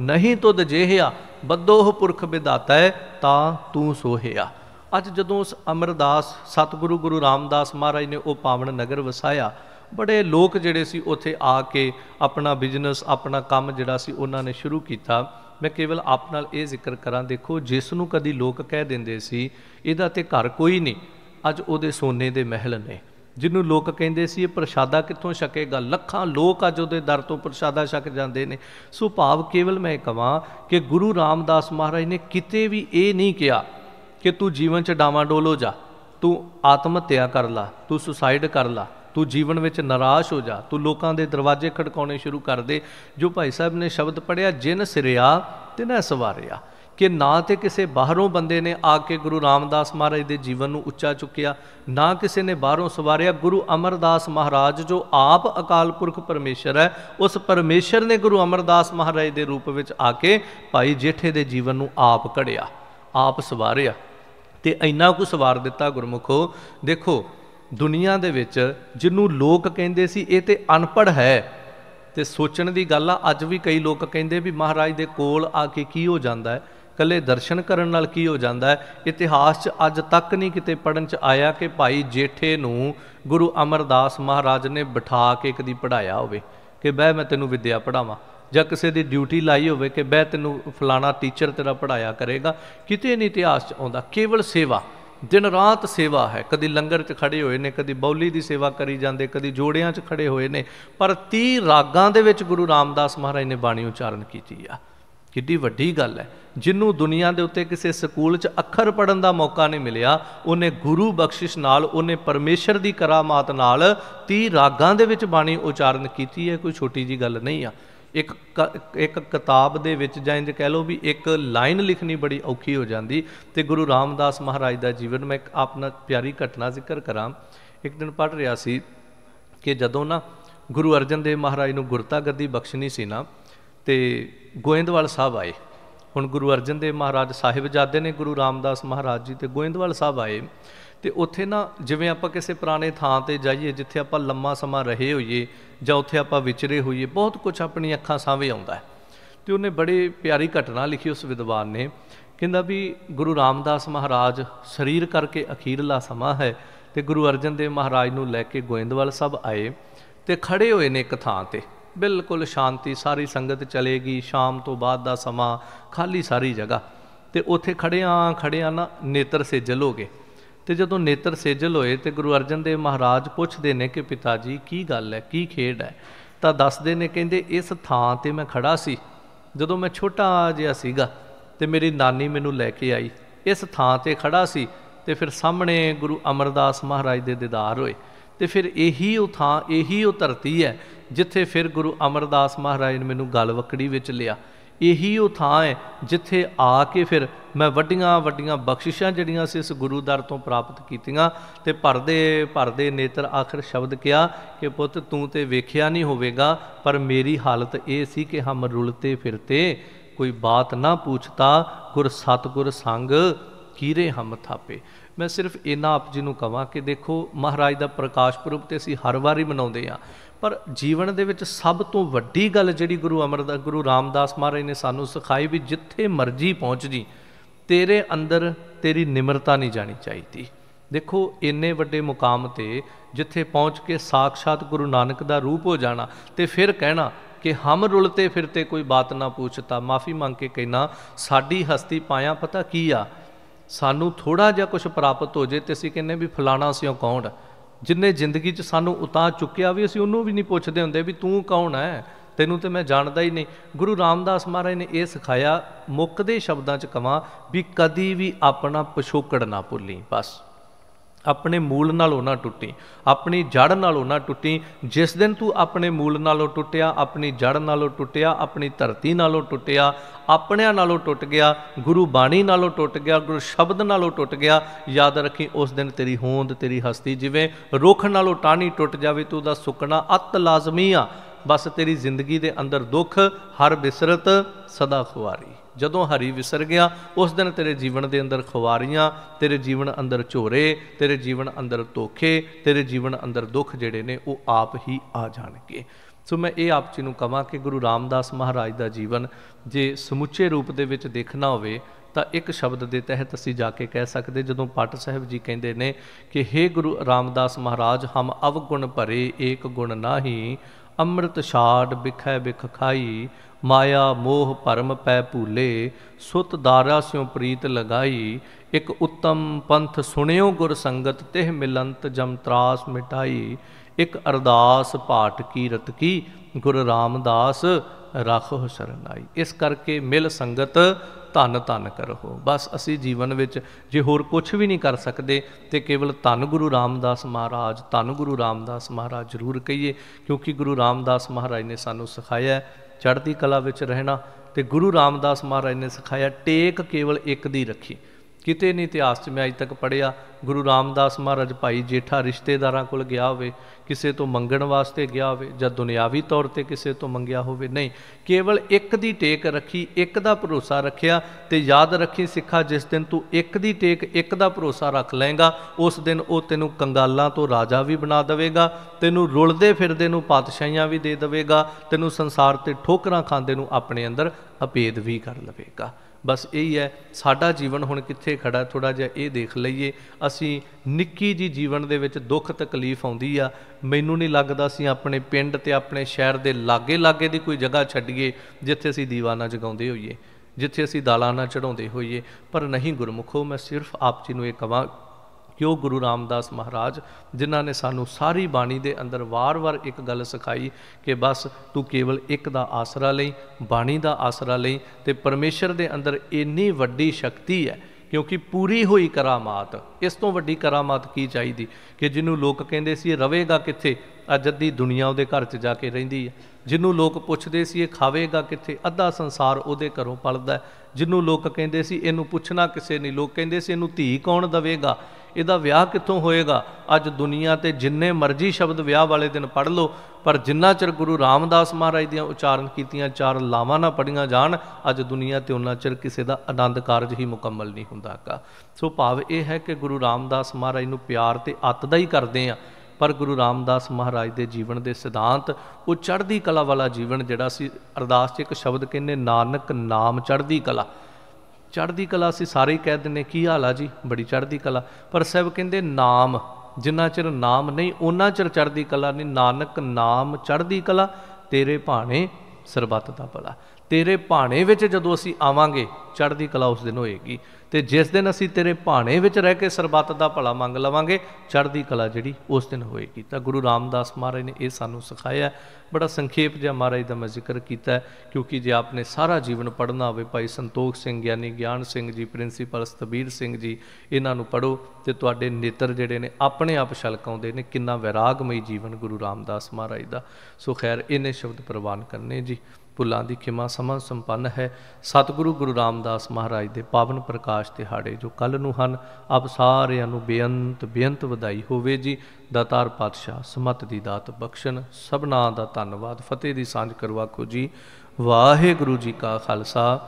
ਨਹੀਂ ਤੁਦ ਜੇਹਿਆ ਬੱਦੋਹ ਪੁਰਖ ਵਿਦਾਤਾ ਤਾਂ ਤੂੰ ਸੋਹਿਆ ਅੱਜ ਜਦੋਂ ਉਸ ਅਮਰਦਾਸ ਸਤਿਗੁਰੂ ਗੁਰੂ ਰਾਮਦਾਸ ਮਹਾਰਾਜ ਨੇ ਉਹ ਪਾਵਨ ਨਗਰ ਵਸਾਇਆ ਬੜੇ ਲੋਕ ਜਿਹੜੇ ਸੀ ਉੱਥੇ ਆ ਕੇ ਆਪਣਾ ਬਿਜ਼ਨਸ ਆਪਣਾ ਕੰਮ ਜਿਹੜਾ ਸੀ ਉਹਨਾਂ ਨੇ ਸ਼ੁਰੂ ਕੀਤਾ ਮੈਂ ਕੇਵਲ ਆਪ ਨਾਲ ਇਹ ਜ਼ਿਕਰ ਕਰਾਂ ਦੇਖੋ ਜਿਸ ਨੂੰ ਕਦੀ ਲੋਕ ਕਹਿ ਦਿੰਦੇ ਸੀ ਇਹਦਾ ਤੇ ਘਰ ਕੋਈ ਨਹੀਂ ਅੱਜ ਉਹਦੇ ਸੋਨੇ ਦੇ ਮਹਿਲ ਨੇ ਜਿਹਨੂੰ ਲੋਕ ਕਹਿੰਦੇ ਸੀ ਇਹ ਪ੍ਰਸ਼ਾਦਾ ਕਿੱਥੋਂ ਛਕੇਗਾ ਲੱਖਾਂ ਲੋਕ ਅੱਜ ਉਹਦੇ ਦਰ ਤੋਂ ਪ੍ਰਸ਼ਾਦਾ ਛਕ ਜਾਂਦੇ ਨੇ ਸੋ ਭਾਵ ਕੇਵਲ ਮੈਂ ਕਹਾਂ ਕਿ ਗੁਰੂ ਰਾਮਦਾਸ ਮਹਾਰਾਜ ਨੇ ਕਿਤੇ ਵੀ ਇਹ ਨਹੀਂ ਕਿਹਾ ਕਿ ਤੂੰ ਜੀਵਨ 'ਚ ਡਾਵਾਂ ਡੋਲੋ ਜਾ ਤੂੰ ਆਤਮ ਹੱਤਿਆ ਕਰ ਲਾ ਤੂੰ ਸੁਸਾਈਡ ਕਰ ਲਾ ਤੂੰ ਜੀਵਨ ਵਿੱਚ ਨਿਰਾਸ਼ ਹੋ ਜਾ ਤੂੰ ਲੋਕਾਂ ਦੇ ਦਰਵਾਜ਼ੇ ਖੜਕਾਉਣੇ ਸ਼ੁਰੂ ਕਰ ਦੇ ਜੋ ਭਾਈ ਸਾਹਿਬ ਨੇ ਸ਼ਬਦ ਪੜਿਆ ਜਿਨ ਸਿਰਿਆ ਤੇ ਨਾ ਸਵਾਰਿਆ ਕਿ ਨਾ ਤੇ ਕਿਸੇ ਬਾਹਰੋਂ ਬੰਦੇ ਨੇ ਆ ਕੇ ਗੁਰੂ ਰਾਮਦਾਸ ਮਹਾਰਾਜ ਦੇ ਜੀਵਨ ਨੂੰ ਉੱਚਾ ਚੁੱਕਿਆ ਨਾ ਕਿਸੇ ਨੇ ਬਾਹਰੋਂ ਸਵਾਰਿਆ ਗੁਰੂ ਅਮਰਦਾਸ ਮਹਾਰਾਜ ਜੋ ਆਪ ਅਕਾਲ ਪੁਰਖ ਪਰਮੇਸ਼ਰ ਹੈ ਉਸ ਪਰਮੇਸ਼ਰ ਨੇ ਗੁਰੂ ਅਮਰਦਾਸ ਮਹਾਰਾਜ ਦੇ ਰੂਪ ਵਿੱਚ ਆ ਕੇ ਭਾਈ ਜੇਠੇ ਦੇ ਜੀਵਨ ਨੂੰ ਆਪ ਘੜਿਆ ਆਪ ਸਵਾਰਿਆ ਤੇ ਇੰਨਾ ਕੁ ਸਵਾਰ ਦਿੱਤਾ ਗੁਰਮੁਖੋ ਦੇਖੋ ਦੁਨੀਆ ਦੇ ਵਿੱਚ ਜਿਹਨੂੰ ਲੋਕ ਕਹਿੰਦੇ ਸੀ ਇਹ ਤੇ ਅਨਪੜ ਹੈ ਤੇ ਸੋਚਣ ਦੀ ਗੱਲ ਆ ਅੱਜ ਵੀ ਕਈ ਲੋਕ ਕਹਿੰਦੇ ਵੀ ਮਹਾਰਾਜ ਦੇ ਕੋਲ ਆ ਕੇ ਕੀ ਹੋ ਜਾਂਦਾ ਹੈ ਕੱਲੇ ਦਰਸ਼ਨ ਕਰਨ ਨਾਲ ਕੀ ਹੋ ਜਾਂਦਾ ਹੈ ਇਤਿਹਾਸ 'ਚ ਅੱਜ ਤੱਕ ਨਹੀਂ ਕਿਤੇ ਪੜਨ 'ਚ ਆਇਆ ਕਿ ਭਾਈ ਜੇਠੇ ਨੂੰ ਗੁਰੂ ਅਮਰਦਾਸ ਮਹਾਰਾਜ ਨੇ ਬਿਠਾ ਕੇ ਕਦੀ ਪੜਾਇਆ ਹੋਵੇ ਕਿ ਬਹਿ ਮੈਂ ਤੈਨੂੰ ਵਿਦਿਆ ਪੜਾਵਾਂ ਜਾਂ ਕਿਸੇ ਦੀ ਡਿਊਟੀ ਲਾਈ ਹੋਵੇ ਕਿ ਬਹਿ ਤੈਨੂੰ ਫਲਾਣਾ ਟੀਚਰ ਤੇਰਾ ਪੜਾਇਆ ਕਰੇਗਾ ਕਿਤੇ ਨਹੀਂ ਇਤਿਹਾਸ 'ਚ ਆਉਂਦਾ ਕੇਵਲ ਸੇਵਾ ਦਿਨ ਰਾਤ ਸੇਵਾ ਹੈ ਕਦੀ ਲੰਗਰ 'ਚ ਖੜੇ ਹੋਏ ਨੇ ਕਦੀ ਬੌਲੀ ਦੀ ਸੇਵਾ ਕਰੀ ਜਾਂਦੇ ਕਦੀ ਜੋੜਿਆਂ 'ਚ ਖੜੇ ਹੋਏ ਨੇ ਪਰ 30 ਰਾਗਾਂ ਦੇ ਵਿੱਚ ਗੁਰੂ ਰਾਮਦਾਸ ਮਹਾਰਾਜ ਨੇ ਬਾਣੀ ਉਚਾਰਨ ਕੀਤੀ ਆ ਕਿੱਡੀ ਵੱਡੀ ਗੱਲ ਹੈ ਜਿੰਨੂੰ ਦੁਨੀਆ ਦੇ ਉੱਤੇ ਕਿਸੇ ਸਕੂਲ 'ਚ ਅੱਖਰ ਪੜਨ ਦਾ ਮੌਕਾ ਨਹੀਂ ਮਿਲਿਆ ਉਹਨੇ ਗੁਰੂ ਬਖਸ਼ਿਸ਼ ਨਾਲ ਉਹਨੇ ਪਰਮੇਸ਼ਰ ਦੀ ਕਰਾਮਾਤ ਨਾਲ 30 ਰਾਗਾਂ ਦੇ ਵਿੱਚ ਬਾਣੀ ਉਚਾਰਨ ਕੀਤੀ ਹੈ ਕੋਈ ਛੋਟੀ ਜੀ ਗੱਲ ਨਹੀਂ ਆ ਇੱਕ ਇੱਕ ਕਿਤਾਬ ਦੇ ਵਿੱਚ ਜਾਂ ਇੰਜ ਕਹਿ ਲਓ ਵੀ ਇੱਕ ਲਾਈਨ ਲਿਖਣੀ ਬੜੀ ਔਖੀ ਹੋ ਜਾਂਦੀ ਤੇ ਗੁਰੂ ਰਾਮਦਾਸ ਮਹਾਰਾਜ ਦਾ ਜੀਵਨ ਮੈਂ ਇੱਕ ਆਪਣਾ ਪਿਆਰੀ ਘਟਨਾ ਜ਼ਿਕਰ ਕਰਾਂ ਇੱਕ ਦਿਨ ਪੜ ਰਿਹਾ ਸੀ ਕਿ ਜਦੋਂ ਨਾ ਗੁਰੂ ਅਰਜਨ ਦੇਵ ਮਹਾਰਾਜ ਨੂੰ ਗੁਰਤਾ ਗੱਦੀ ਬਖਸ਼ਣੀ ਸੀ ਨਾ ਤੇ ਗੋਇੰਦਵਾਲ ਸਾਹਿਬ ਆਏ ਹੁਣ ਗੁਰੂ ਅਰਜਨ ਦੇਵ ਮਹਾਰਾਜ ਸਾਹਿਬਜ਼ਾਦੇ ਨੇ ਗੁਰੂ ਰਾਮਦਾਸ ਮਹਾਰਾਜ ਜੀ ਤੇ ਗੋਇੰਦਵਾਲ ਸਾਹਿਬ ਆਏ ਤੇ ਉੱਥੇ ਨਾ ਜਿਵੇਂ ਆਪਾਂ ਕਿਸੇ ਪੁਰਾਣੇ ਥਾਂ ਤੇ ਜਾਈਏ ਜਿੱਥੇ ਆਪਾਂ ਲੰਮਾ ਸਮਾਂ ਰਹੇ ਹੋਈਏ ਜਾਂ ਉੱਥੇ ਆਪਾਂ ਵਿਚਰੇ ਹੋਈਏ ਬਹੁਤ ਕੁਝ ਆਪਣੀ ਅੱਖਾਂ ਸਾਹਮਣੇ ਆਉਂਦਾ ਹੈ ਤੇ ਉਹਨੇ ਬੜੀ ਪਿਆਰੀ ਘਟਨਾ ਲਿਖੀ ਉਸ ਵਿਦਵਾਨ ਨੇ ਕਹਿੰਦਾ ਵੀ ਗੁਰੂ ਰਾਮਦਾਸ ਮਹਾਰਾਜ ਸਰੀਰ ਕਰਕੇ ਅਖੀਰਲਾ ਸਮਾਂ ਹੈ ਤੇ ਗੁਰੂ ਅਰਜਨ ਦੇਵ ਮਹਾਰਾਜ ਨੂੰ ਲੈ ਕੇ ਗੋਇੰਦਵਾਲ ਸਭ ਆਏ ਤੇ ਖੜੇ ਹੋਏ ਨੇ ਇੱਕ ਥਾਂ ਤੇ ਬਿਲਕੁਲ ਸ਼ਾਂਤੀ ਸਾਰੀ ਸੰਗਤ ਚਲੇਗੀ ਸ਼ਾਮ ਤੋਂ ਬਾਅਦ ਦਾ ਸਮਾਂ ਖਾਲੀ ਸਾਰੀ ਜਗ੍ਹਾ ਤੇ ਉੱਥੇ ਖੜਿਆਂ ਖੜਿਆਂ ਨਾ ਨੇਤਰ ਸੇ ਜਲੋਗੇ ਤੇ ਜਦੋਂ ਨੇਤਰ ਸੇਜਲ ਹੋਏ ਤੇ ਗੁਰੂ ਅਰਜਨ ਦੇਵ ਮਹਾਰਾਜ ਪੁੱਛਦੇ ਨੇ ਕਿ ਪਿਤਾ ਜੀ ਕੀ ਗੱਲ ਹੈ ਕੀ ਖੇਡ ਹੈ ਤਾਂ ਦੱਸਦੇ ਨੇ ਕਹਿੰਦੇ ਇਸ ਥਾਂ ਤੇ ਮੈਂ ਖੜਾ ਸੀ ਜਦੋਂ ਮੈਂ ਛੋਟਾ ਜਿਹਾ ਸੀਗਾ ਤੇ ਮੇਰੀ ਨਾਨੀ ਮੈਨੂੰ ਲੈ ਕੇ ਆਈ ਇਸ ਥਾਂ ਤੇ ਖੜਾ ਸੀ ਤੇ ਫਿਰ ਸਾਹਮਣੇ ਗੁਰੂ ਅਮਰਦਾਸ ਮਹਾਰਾਜ ਦੇ ਦੀਦਾਰ ਹੋਏ ਤੇ ਫਿਰ ਇਹੀ ਉਹ ਥਾਂ ਇਹੀ ਉਹ ਧਰਤੀ ਹੈ ਜਿੱਥੇ ਫਿਰ ਗੁਰੂ ਅਮਰਦਾਸ ਮਹਾਰਾਜ ਨੇ ਮੈਨੂੰ ਗਲਵਕੜੀ ਵਿੱਚ ਲਿਆ ਇਹੀ ਉਹ ਥਾਂ ਹੈ ਜਿੱਥੇ ਆ ਕੇ ਫਿਰ ਮੈਂ ਵੱਡੀਆਂ ਵੱਡੀਆਂ ਬਖਸ਼ਿਸ਼ਾਂ ਜਿਹੜੀਆਂ ਸੀ ਇਸ ਗੁਰੂ ਦਰ ਤੋਂ ਪ੍ਰਾਪਤ ਕੀਤੀਆਂ ਤੇ ਭਰਦੇ ਭਰਦੇ ਨੇਤਰ ਆਖਰ ਸ਼ਬਦ ਕਿਹਾ ਕਿ ਪੁੱਤ ਤੂੰ ਤੇ ਵੇਖਿਆ ਨਹੀਂ ਹੋਵੇਗਾ ਪਰ ਮੇਰੀ ਹਾਲਤ ਇਹ ਸੀ ਕਿ ਹਮ ਰੁਲਤੇ ਫਿਰਤੇ ਕੋਈ ਬਾਤ ਨਾ ਪੁੱਛਤਾ ਗੁਰ ਸਤਗੁਰ ਸੰਗ ਕੀਰੇ ਹਮ ਥਾਪੇ ਮੈਂ ਸਿਰਫ ਇਹਨਾਂ ਆਪ ਜੀ ਨੂੰ ਕਹਾਂ ਕਿ ਦੇਖੋ ਮਹਾਰਾਜ ਦਾ ਪ੍ਰਕਾਸ਼ ਪੁਰਬ ਤੇ ਅਸੀਂ ਹਰ ਵਾਰੀ ਮਨਾਉਂਦੇ ਆ ਪਰ ਜੀਵਨ ਦੇ ਵਿੱਚ ਸਭ ਤੋਂ ਵੱਡੀ ਗੱਲ ਜਿਹੜੀ ਗੁਰੂ ਅਮਰਦਾਸ ਗੁਰੂ ਰਾਮਦਾਸ ਮਹਾਰਾਜ ਨੇ ਸਾਨੂੰ ਸਿਖਾਈ ਵੀ ਜਿੱਥੇ ਮਰਜ਼ੀ ਪਹੁੰਚ ਜੀ ਤੇਰੇ ਅੰਦਰ ਤੇਰੀ ਨਿਮਰਤਾ ਨਹੀਂ ਜਾਣੀ ਚਾਹੀਦੀ ਦੇਖੋ ਇੰਨੇ ਵੱਡੇ ਮੁਕਾਮ ਤੇ ਜਿੱਥੇ ਪਹੁੰਚ ਕੇ ਸਾਖਸ਼ਾਤ ਗੁਰੂ ਨਾਨਕ ਦਾ ਰੂਪ ਹੋ ਜਾਣਾ ਤੇ ਫਿਰ ਕਹਿਣਾ ਕਿ ਹਮ ਰੁਲਤੇ ਫਿਰਤੇ ਕੋਈ ਬਾਤ ਨਾ ਪੁੱਛਤਾ ਮਾਫੀ ਮੰਗ ਕੇ ਕਹਿਣਾ ਸਾਡੀ ਹਸਤੀ ਪਾਇਆ ਪਤਾ ਕੀ ਆ ਸਾਨੂੰ ਥੋੜਾ ਜਿਹਾ ਕੁਝ ਪ੍ਰਾਪਤ ਹੋ ਜੇ ਤੇ ਅਸੀਂ ਕਹਿੰਨੇ ਵੀ ਫਲਾਣਾ ਸਿਓ ਕੌਣ ਜਿੰਨੇ ਜ਼ਿੰਦਗੀ 'ਚ ਸਾਨੂੰ ਉਤਾ ਚੁੱਕਿਆ ਵੀ ਅਸੀਂ ਉਹਨੂੰ ਵੀ ਨਹੀਂ ਪੁੱਛਦੇ ਹੁੰਦੇ ਵੀ ਤੂੰ ਕੌਣ ਹੈ ਤੈਨੂੰ ਤੇ ਮੈਂ ਜਾਣਦਾ ਹੀ ਨਹੀਂ ਗੁਰੂ ਰਾਮਦਾਸ ਮਹਾਰਾਜ ਨੇ ਇਹ ਸਿਖਾਇਆ ਮੁੱਕਦੇ ਸ਼ਬਦਾਂ 'ਚ ਕਵਾਂ ਵੀ ਕਦੀ ਵੀ ਆਪਣਾ ਪਿਛੋਕੜ ਨਾ ਭੁੱਲੀ ਬਸ ਆਪਣੇ ਮੂਲ ਨਾਲੋਂ ਨਾ ਟੁੱਟੀ ਆਪਣੀ ਜੜ ਨਾਲੋਂ ਨਾ ਟੁੱਟੀ ਜਿਸ ਦਿਨ ਤੂੰ ਆਪਣੇ ਮੂਲ ਨਾਲੋਂ ਟੁੱਟਿਆ ਆਪਣੀ ਜੜ ਨਾਲੋਂ ਟੁੱਟਿਆ ਆਪਣੀ ਧਰਤੀ ਨਾਲੋਂ ਟੁੱਟਿਆ ਆਪਣਿਆਂ ਨਾਲੋਂ ਟੁੱਟ ਗਿਆ ਗੁਰੂ ਬਾਣੀ ਨਾਲੋਂ ਟੁੱਟ ਗਿਆ ਗੁਰੂ ਸ਼ਬਦ ਨਾਲੋਂ ਟੁੱਟ ਗਿਆ ਯਾਦ ਰੱਖੀ ਉਸ ਦਿਨ ਤੇਰੀ ਹੋਂਦ ਤੇਰੀ ਹਸਤੀ ਜਿਵੇਂ ਰੁੱਖ ਨਾਲੋਂ ਟਾਣੀ ਟੁੱਟ ਜਾਵੇ ਤੂੰ ਦਾ ਸੁਕਣਾ ਅਤ ਲਾਜ਼ਮੀ ਆ ਬਸ ਤੇਰੀ ਜ਼ਿੰਦਗੀ ਦੇ ਅੰਦਰ ਦੁੱਖ ਹਰ ਬਿਸਰਤ ਸਦਾ ਖੁਆਰੀ ਜਦੋਂ ਹਰੀ ਵਿਸਰ ਗਿਆ ਉਸ ਦਿਨ ਤੇਰੇ ਜੀਵਨ ਦੇ ਅੰਦਰ ਖੁਵਾਰੀਆਂ ਤੇਰੇ ਜੀਵਨ ਅੰਦਰ ਝੋਰੇ ਤੇਰੇ ਜੀਵਨ ਅੰਦਰ ਧੋਖੇ ਤੇਰੇ ਜੀਵਨ ਅੰਦਰ ਦੁੱਖ ਜਿਹੜੇ ਨੇ ਉਹ ਆਪ ਹੀ ਆ ਜਾਣਗੇ ਸੋ ਮੈਂ ਇਹ ਆਪ ਜੀ ਨੂੰ ਕਹਾਂ ਕਿ ਗੁਰੂ ਰਾਮਦਾਸ ਮਹਾਰਾਜ ਦਾ ਜੀਵਨ ਜੇ ਸਮੁੱਚੇ ਰੂਪ ਦੇ ਵਿੱਚ ਦੇਖਣਾ ਹੋਵੇ ਤਾਂ ਇੱਕ ਸ਼ਬਦ ਦੇ ਤਹਿਤ ਅਸੀਂ ਜਾ ਕੇ ਕਹਿ ਸਕਦੇ ਜਦੋਂ ਪਟ ਸਾਹਿਬ ਜੀ ਕਹਿੰਦੇ ਨੇ ਕਿ हे ਗੁਰੂ ਰਾਮਦਾਸ ਮਹਾਰਾਜ ਹਮ ਅਵਗੁਣ ਭਰੇ ਏਕ ਗੁਣ ਨਾਹੀ ਅੰਮ੍ਰਿਤ ਛਾੜ ਬਿਖੈ ਬਿਖ ਖਾਈ ਮਾਇਆ ਮੋਹ ਭਰਮ ਪੈ ਭੂਲੇ ਸੁਤ ਦਾਰਾ ਸਿਉ ਪ੍ਰੀਤ ਲਗਾਈ ਇੱਕ ਉੱਤਮ ਪੰਥ ਸੁਣਿਓ ਗੁਰ ਸੰਗਤ ਤਿਹ ਮਿਲੰਤ ਜਮ ਤਰਾਸ ਮਿਟਾਈ ਇੱਕ ਅਰਦਾਸ ਪਾਠ ਕੀ ਰਤ ਕੀ ਗੁਰ ਰਾਮਦਾਸ ਰੱਖੋ ਸਰਨਾਈ ਇਸ ਕਰਕੇ ਮਿਲ ਸੰਗਤ ਧਨ ਧਨ ਕਰੋ ਬਸ ਅਸੀਂ ਜੀਵਨ ਵਿੱਚ ਜੇ ਹੋਰ ਕੁਝ ਵੀ ਨਹੀਂ ਕਰ ਸਕਦੇ ਤੇ ਕੇਵਲ ਧੰਨ ਗੁਰੂ ਰਾਮਦਾਸ ਮਹਾਰਾਜ ਧੰਨ ਗੁਰੂ ਰਾਮਦਾਸ ਮਹਾਰਾਜ ਜ਼ਰੂਰ ਕਹੀਏ ਕਿਉਂਕਿ ਗੁਰੂ ਰਾਮਦਾਸ ਮਹਾਰਾਜ ਨੇ ਸਾਨੂੰ ਸਿਖਾਇਆ ਚੜ੍ਹਦੀ ਕਲਾ ਵਿੱਚ ਰਹਿਣਾ ਤੇ ਗੁਰੂ ਰਾਮਦਾਸ ਮਹਾਰਾਜ ਨੇ ਸਿਖਾਇਆ ਟੇਕ ਕੇਵਲ ਇੱਕ ਦੀ ਰੱਖੀ ਕਿਤੇ ਨਹੀਂ ਇਤਿਹਾਸ 'ਚ ਮੈਂ ਅਜੇ ਤੱਕ ਪੜਿਆ ਗੁਰੂ ਰਾਮਦਾਸ ਮਹਾਰਾਜ ਭਾਈ ਜੇਠਾ ਰਿਸ਼ਤੇਦਾਰਾਂ ਕੋਲ ਗਿਆ ਹੋਵੇ ਕਿਸੇ ਤੋਂ ਮੰਗਣ ਵਾਸਤੇ ਗਿਆ ਹੋਵੇ ਜਾਂ ਦੁਨਿਆਵੀ ਤੌਰ ਤੇ ਕਿਸੇ ਤੋਂ ਮੰਗਿਆ ਹੋਵੇ ਨਹੀਂ ਕੇਵਲ ਇੱਕ ਦੀ ਟੇਕ ਰੱਖੀ ਇੱਕ ਦਾ ਭਰੋਸਾ ਰੱਖਿਆ ਤੇ ਯਾਦ ਰੱਖੀ ਸਿੱਖਾ ਜਿਸ ਦਿਨ ਤੂੰ ਇੱਕ ਦੀ ਟੇਕ ਇੱਕ ਦਾ ਭਰੋਸਾ ਰੱਖ ਲਏਗਾ ਉਸ ਦਿਨ ਉਹ ਤੈਨੂੰ ਕੰਗਾਲਾਂ ਤੋਂ ਰਾਜਾ ਵੀ ਬਣਾ ਦੇਵੇਗਾ ਤੈਨੂੰ ਰੁਲਦੇ ਫਿਰਦੇ ਨੂੰ ਪਾਤਸ਼ਾਹੀਆਂ ਵੀ ਦੇ ਦੇਵੇਗਾ ਤੈਨੂੰ ਸੰਸਾਰ ਤੇ ਠੋਕਰਾਂ ਖਾਂਦੇ ਨੂੰ ਆਪਣੇ ਅੰਦਰ ਅਪੇਦ ਵੀ ਕਰ ਲਵੇਗਾ ਬਸ ਇਹੀ ਹੈ ਸਾਡਾ ਜੀਵਨ ਹੁਣ ਕਿੱਥੇ ਖੜਾ ਥੋੜਾ ਜਿਹਾ ਇਹ ਦੇਖ ਲਈਏ ਅਸੀਂ ਨਿੱਕੀ ਜੀ ਜੀਵਨ ਦੇ ਵਿੱਚ ਦੁੱਖ ਤਕਲੀਫ ਆਉਂਦੀ ਆ ਮੈਨੂੰ ਨਹੀਂ ਲੱਗਦਾ ਅਸੀਂ ਆਪਣੇ ਪਿੰਡ ਤੇ ਆਪਣੇ ਸ਼ਹਿਰ ਦੇ ਲਾਗੇ ਲਾਗੇ ਦੀ ਕੋਈ ਜਗ੍ਹਾ ਛੱਡੀਏ ਜਿੱਥੇ ਅਸੀਂ ਦੀਵਾਨਾ ਜਗਾਉਂਦੇ ਹੋਈਏ ਜਿੱਥੇ ਅਸੀਂ ਦਾਲਾਂ ਨਾ ਚੜਾਉਂਦੇ ਹੋਈਏ ਪਰ ਨਹੀਂ ਗੁਰਮੁਖੋ ਮੈਂ ਸਿਰਫ ਆਪ ਜੀ ਨੂੰ ਇਹ ਕਹਾਂ ਕਿ ਉਹ ਗੁਰੂ ਰਾਮਦਾਸ ਮਹਾਰਾਜ ਜਿਨ੍ਹਾਂ ਨੇ ਸਾਨੂੰ ਸਾਰੀ ਬਾਣੀ ਦੇ ਅੰਦਰ ਵਾਰ-ਵਾਰ ਇੱਕ ਗੱਲ ਸਿਖਾਈ ਕਿ ਬਸ ਤੂੰ ਕੇਵਲ ਇੱਕ ਦਾ ਆਸਰਾ ਲਈ ਬਾਣੀ ਦਾ ਆਸਰਾ ਲਈ ਤੇ ਪਰਮੇਸ਼ਰ ਦੇ ਅੰਦਰ ਇੰਨੀ ਵੱਡੀ ਸ਼ਕਤੀ ਹੈ ਕਿਉਂਕਿ ਪੂਰੀ ਹੋਈ ਕਰਾਮਾਤ ਇਸ ਤੋਂ ਵੱਡੀ ਕਰਾਮਾਤ ਕੀ ਚਾਹੀਦੀ ਕਿ ਜਿਹਨੂੰ ਲੋਕ ਕਹਿੰਦੇ ਸੀ ਇਹ ਰਵੇਗਾ ਕਿੱਥੇ ਅੱਜ ਅੱਧੀ ਦੁਨੀਆ ਉਹਦੇ ਘਰ 'ਚ ਜਾ ਕੇ ਰਹਿੰਦੀ ਹੈ ਜਿਹਨੂੰ ਲੋਕ ਪੁੱਛਦੇ ਸੀ ਇਹ ਖਾਵੇਗਾ ਕਿੱਥੇ ਅੱਧਾ ਸੰਸਾਰ ਉਹਦੇ ਘਰੋਂ ਪਲਦਾ ਜਿਹਨੂੰ ਲੋਕ ਕਹਿੰਦੇ ਸੀ ਇਹਨੂੰ ਪੁੱਛਣਾ ਕਿਸੇ ਨਹੀਂ ਲੋਕ ਕਹਿੰਦੇ ਸੀ ਇਹਨੂੰ ਧੀ ਕੌਣ ਦਵੇਗਾ ਇਹਦਾ ਵਿਆਹ ਕਿੱਥੋਂ ਹੋਏਗਾ ਅੱਜ ਦੁਨੀਆ ਤੇ ਜਿੰਨੇ ਮਰਜ਼ੀ ਸ਼ਬਦ ਵਿਆਹ ਵਾਲੇ ਦਿਨ ਪੜ ਲਓ ਪਰ ਜਿੰਨਾ ਚਿਰ ਗੁਰੂ ਰਾਮਦਾਸ ਮਹਾਰਾਜ ਦੀਆਂ ਉਚਾਰਨ ਕੀਤੀਆਂ ਚਾਰ ਲਾਵਾਂ ਨਾ ਪੜੀਆਂ ਜਾਣ ਅੱਜ ਦੁਨੀਆ ਤੇ ਉਹਨਾਂ ਚਿਰ ਕਿਸੇ ਦਾ ਆਨੰਦ ਕਾਰਜ ਹੀ ਮੁਕੰਮਲ ਨਹੀਂ ਹੁੰਦਾਗਾ ਸੋ ਭਾਵ ਇਹ ਹੈ ਕਿ ਗੁਰੂ ਰਾਮਦਾਸ ਮਹਾਰਾਜ ਨੂੰ ਪਿਆਰ ਤੇ ਅੱਤ ਦਾ ਹੀ ਕਰਦੇ ਆ ਪਰ ਗੁਰੂ ਰਾਮਦਾਸ ਮਹਾਰਾਜ ਦੇ ਜੀਵਨ ਦੇ ਸਿਧਾਂਤ ਉਹ ਚੜ੍ਹਦੀ ਕਲਾ ਵਾਲਾ ਜੀਵਨ ਜਿਹੜਾ ਸੀ ਅਰਦਾਸ 'ਚ ਇੱਕ ਸ਼ਬਦ ਕਹਿੰਦੇ ਨਾਨਕ ਨਾਮ ਚੜ੍ਹਦੀ ਕਲਾ ਚੜ੍ਹਦੀ ਕਲਾ ਅਸੀਂ ਸਾਰੇ ਹੀ ਕਹਿ ਦਿੰਨੇ ਕੀ ਹਾਲ ਆ ਜੀ ਬੜੀ ਚੜ੍ਹਦੀ ਕਲਾ ਪਰ ਸਭ ਕਹਿੰਦੇ ਨਾਮ ਜਿੰਨਾ ਚਿਰ ਨਾਮ ਨਹੀਂ ਉਹਨਾਂ ਚਿਰ ਚੜ੍ਹਦੀ ਕਲਾ ਨਹੀਂ ਨਾਨਕ ਨਾਮ ਚੜ੍ਹਦੀ ਕਲਾ ਤੇਰੇ ਭਾਣੇ ਸਰਬੱਤ ਦਾ ਭਲਾ ਤੇਰੇ ਭਾਣੇ ਵਿੱਚ ਜਦੋਂ ਅਸੀਂ ਆਵਾਂਗੇ ਚੜ੍ਹਦੀ ਕਲਾ ਉਸ ਦਿਨ ਹੋਏਗੀ ਤੇ ਜਿਸ ਦਿਨ ਅਸੀਂ ਤੇਰੇ ਭਾਣੇ ਵਿੱਚ ਰਹਿ ਕੇ ਸਰਬੱਤ ਦਾ ਭਲਾ ਮੰਗ ਲਵਾਂਗੇ ਚੜ੍ਹਦੀ ਕਲਾ ਜਿਹੜੀ ਉਸ ਦਿਨ ਹੋਏਗੀ ਤਾਂ ਗੁਰੂ ਰਾਮਦਾਸ ਮਹਾਰਾਜ ਨੇ ਇਹ ਸਾਨੂੰ ਸਿਖਾਇਆ ਬੜਾ ਸੰਖੇਪ ਜਿਹਾ ਮਹਾਰਾਜ ਦਾ ਮੈਂ ਜ਼ਿਕਰ ਕੀਤਾ ਕਿਉਂਕਿ ਜੇ ਆਪਨੇ ਸਾਰਾ ਜੀਵਨ ਪੜਨਾ ਹੋਵੇ ਭਾਈ ਸੰਤੋਖ ਸਿੰਘ ਗਿਆਨੀ ਗਿਆਨ ਸਿੰਘ ਜੀ ਪ੍ਰਿੰਸੀਪਲ ਸਤਬੀਰ ਸਿੰਘ ਜੀ ਇਹਨਾਂ ਨੂੰ ਪੜੋ ਤੇ ਤੁਹਾਡੇ ਨੇਤਰ ਜਿਹੜੇ ਨੇ ਆਪਣੇ ਆਪ ਛਲਕਾਉਂਦੇ ਨੇ ਕਿੰਨਾ ਵਿਰਾਗਮਈ ਜੀਵਨ ਗੁਰੂ ਰਾਮਦਾਸ ਮਹਾਰਾਜ ਦਾ ਸੋ ਖੈਰ ਇਹਨੇ ਸ਼ਬਦ ਪ੍ਰਵਾਨ ਕਰਨੇ ਜੀ ਭੁੱਲਾਂ ਦੀ ਖਿਮਾ ਸਮਾ ਸੰਪੰਨ ਹੈ ਸਤਿਗੁਰੂ ਗੁਰੂ ਰਾਮਦਾਸ ਮਹਾਰਾਜ ਦੇ ਪਾਵਨ ਪ੍ਰਕਾਸ਼ ਦਿਹਾੜੇ ਜੋ ਕੱਲ ਨੂੰ ਹਨ ਆਪ ਸਾਰਿਆਂ ਨੂੰ ਬੇਅੰਤ ਬੇਅੰਤ ਵਧਾਈ ਹੋਵੇ ਜੀ ਦਾਤਾਰ ਪਾਤਸ਼ਾਹ ਸਮਤ ਦੀ ਦਾਤ ਬਖਸ਼ਣ ਸਭਨਾ ਦਾ ਧੰਨਵਾਦ ਫਤਿਹ ਦੀ ਸਾਂਝ ਕਰਵਾ ਕੋ ਜੀ ਵਾਹਿਗੁਰੂ ਜੀ ਕਾ ਖਾਲਸਾ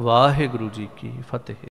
ਵਾਹਿਗੁਰੂ ਜੀ ਕੀ ਫਤਿਹ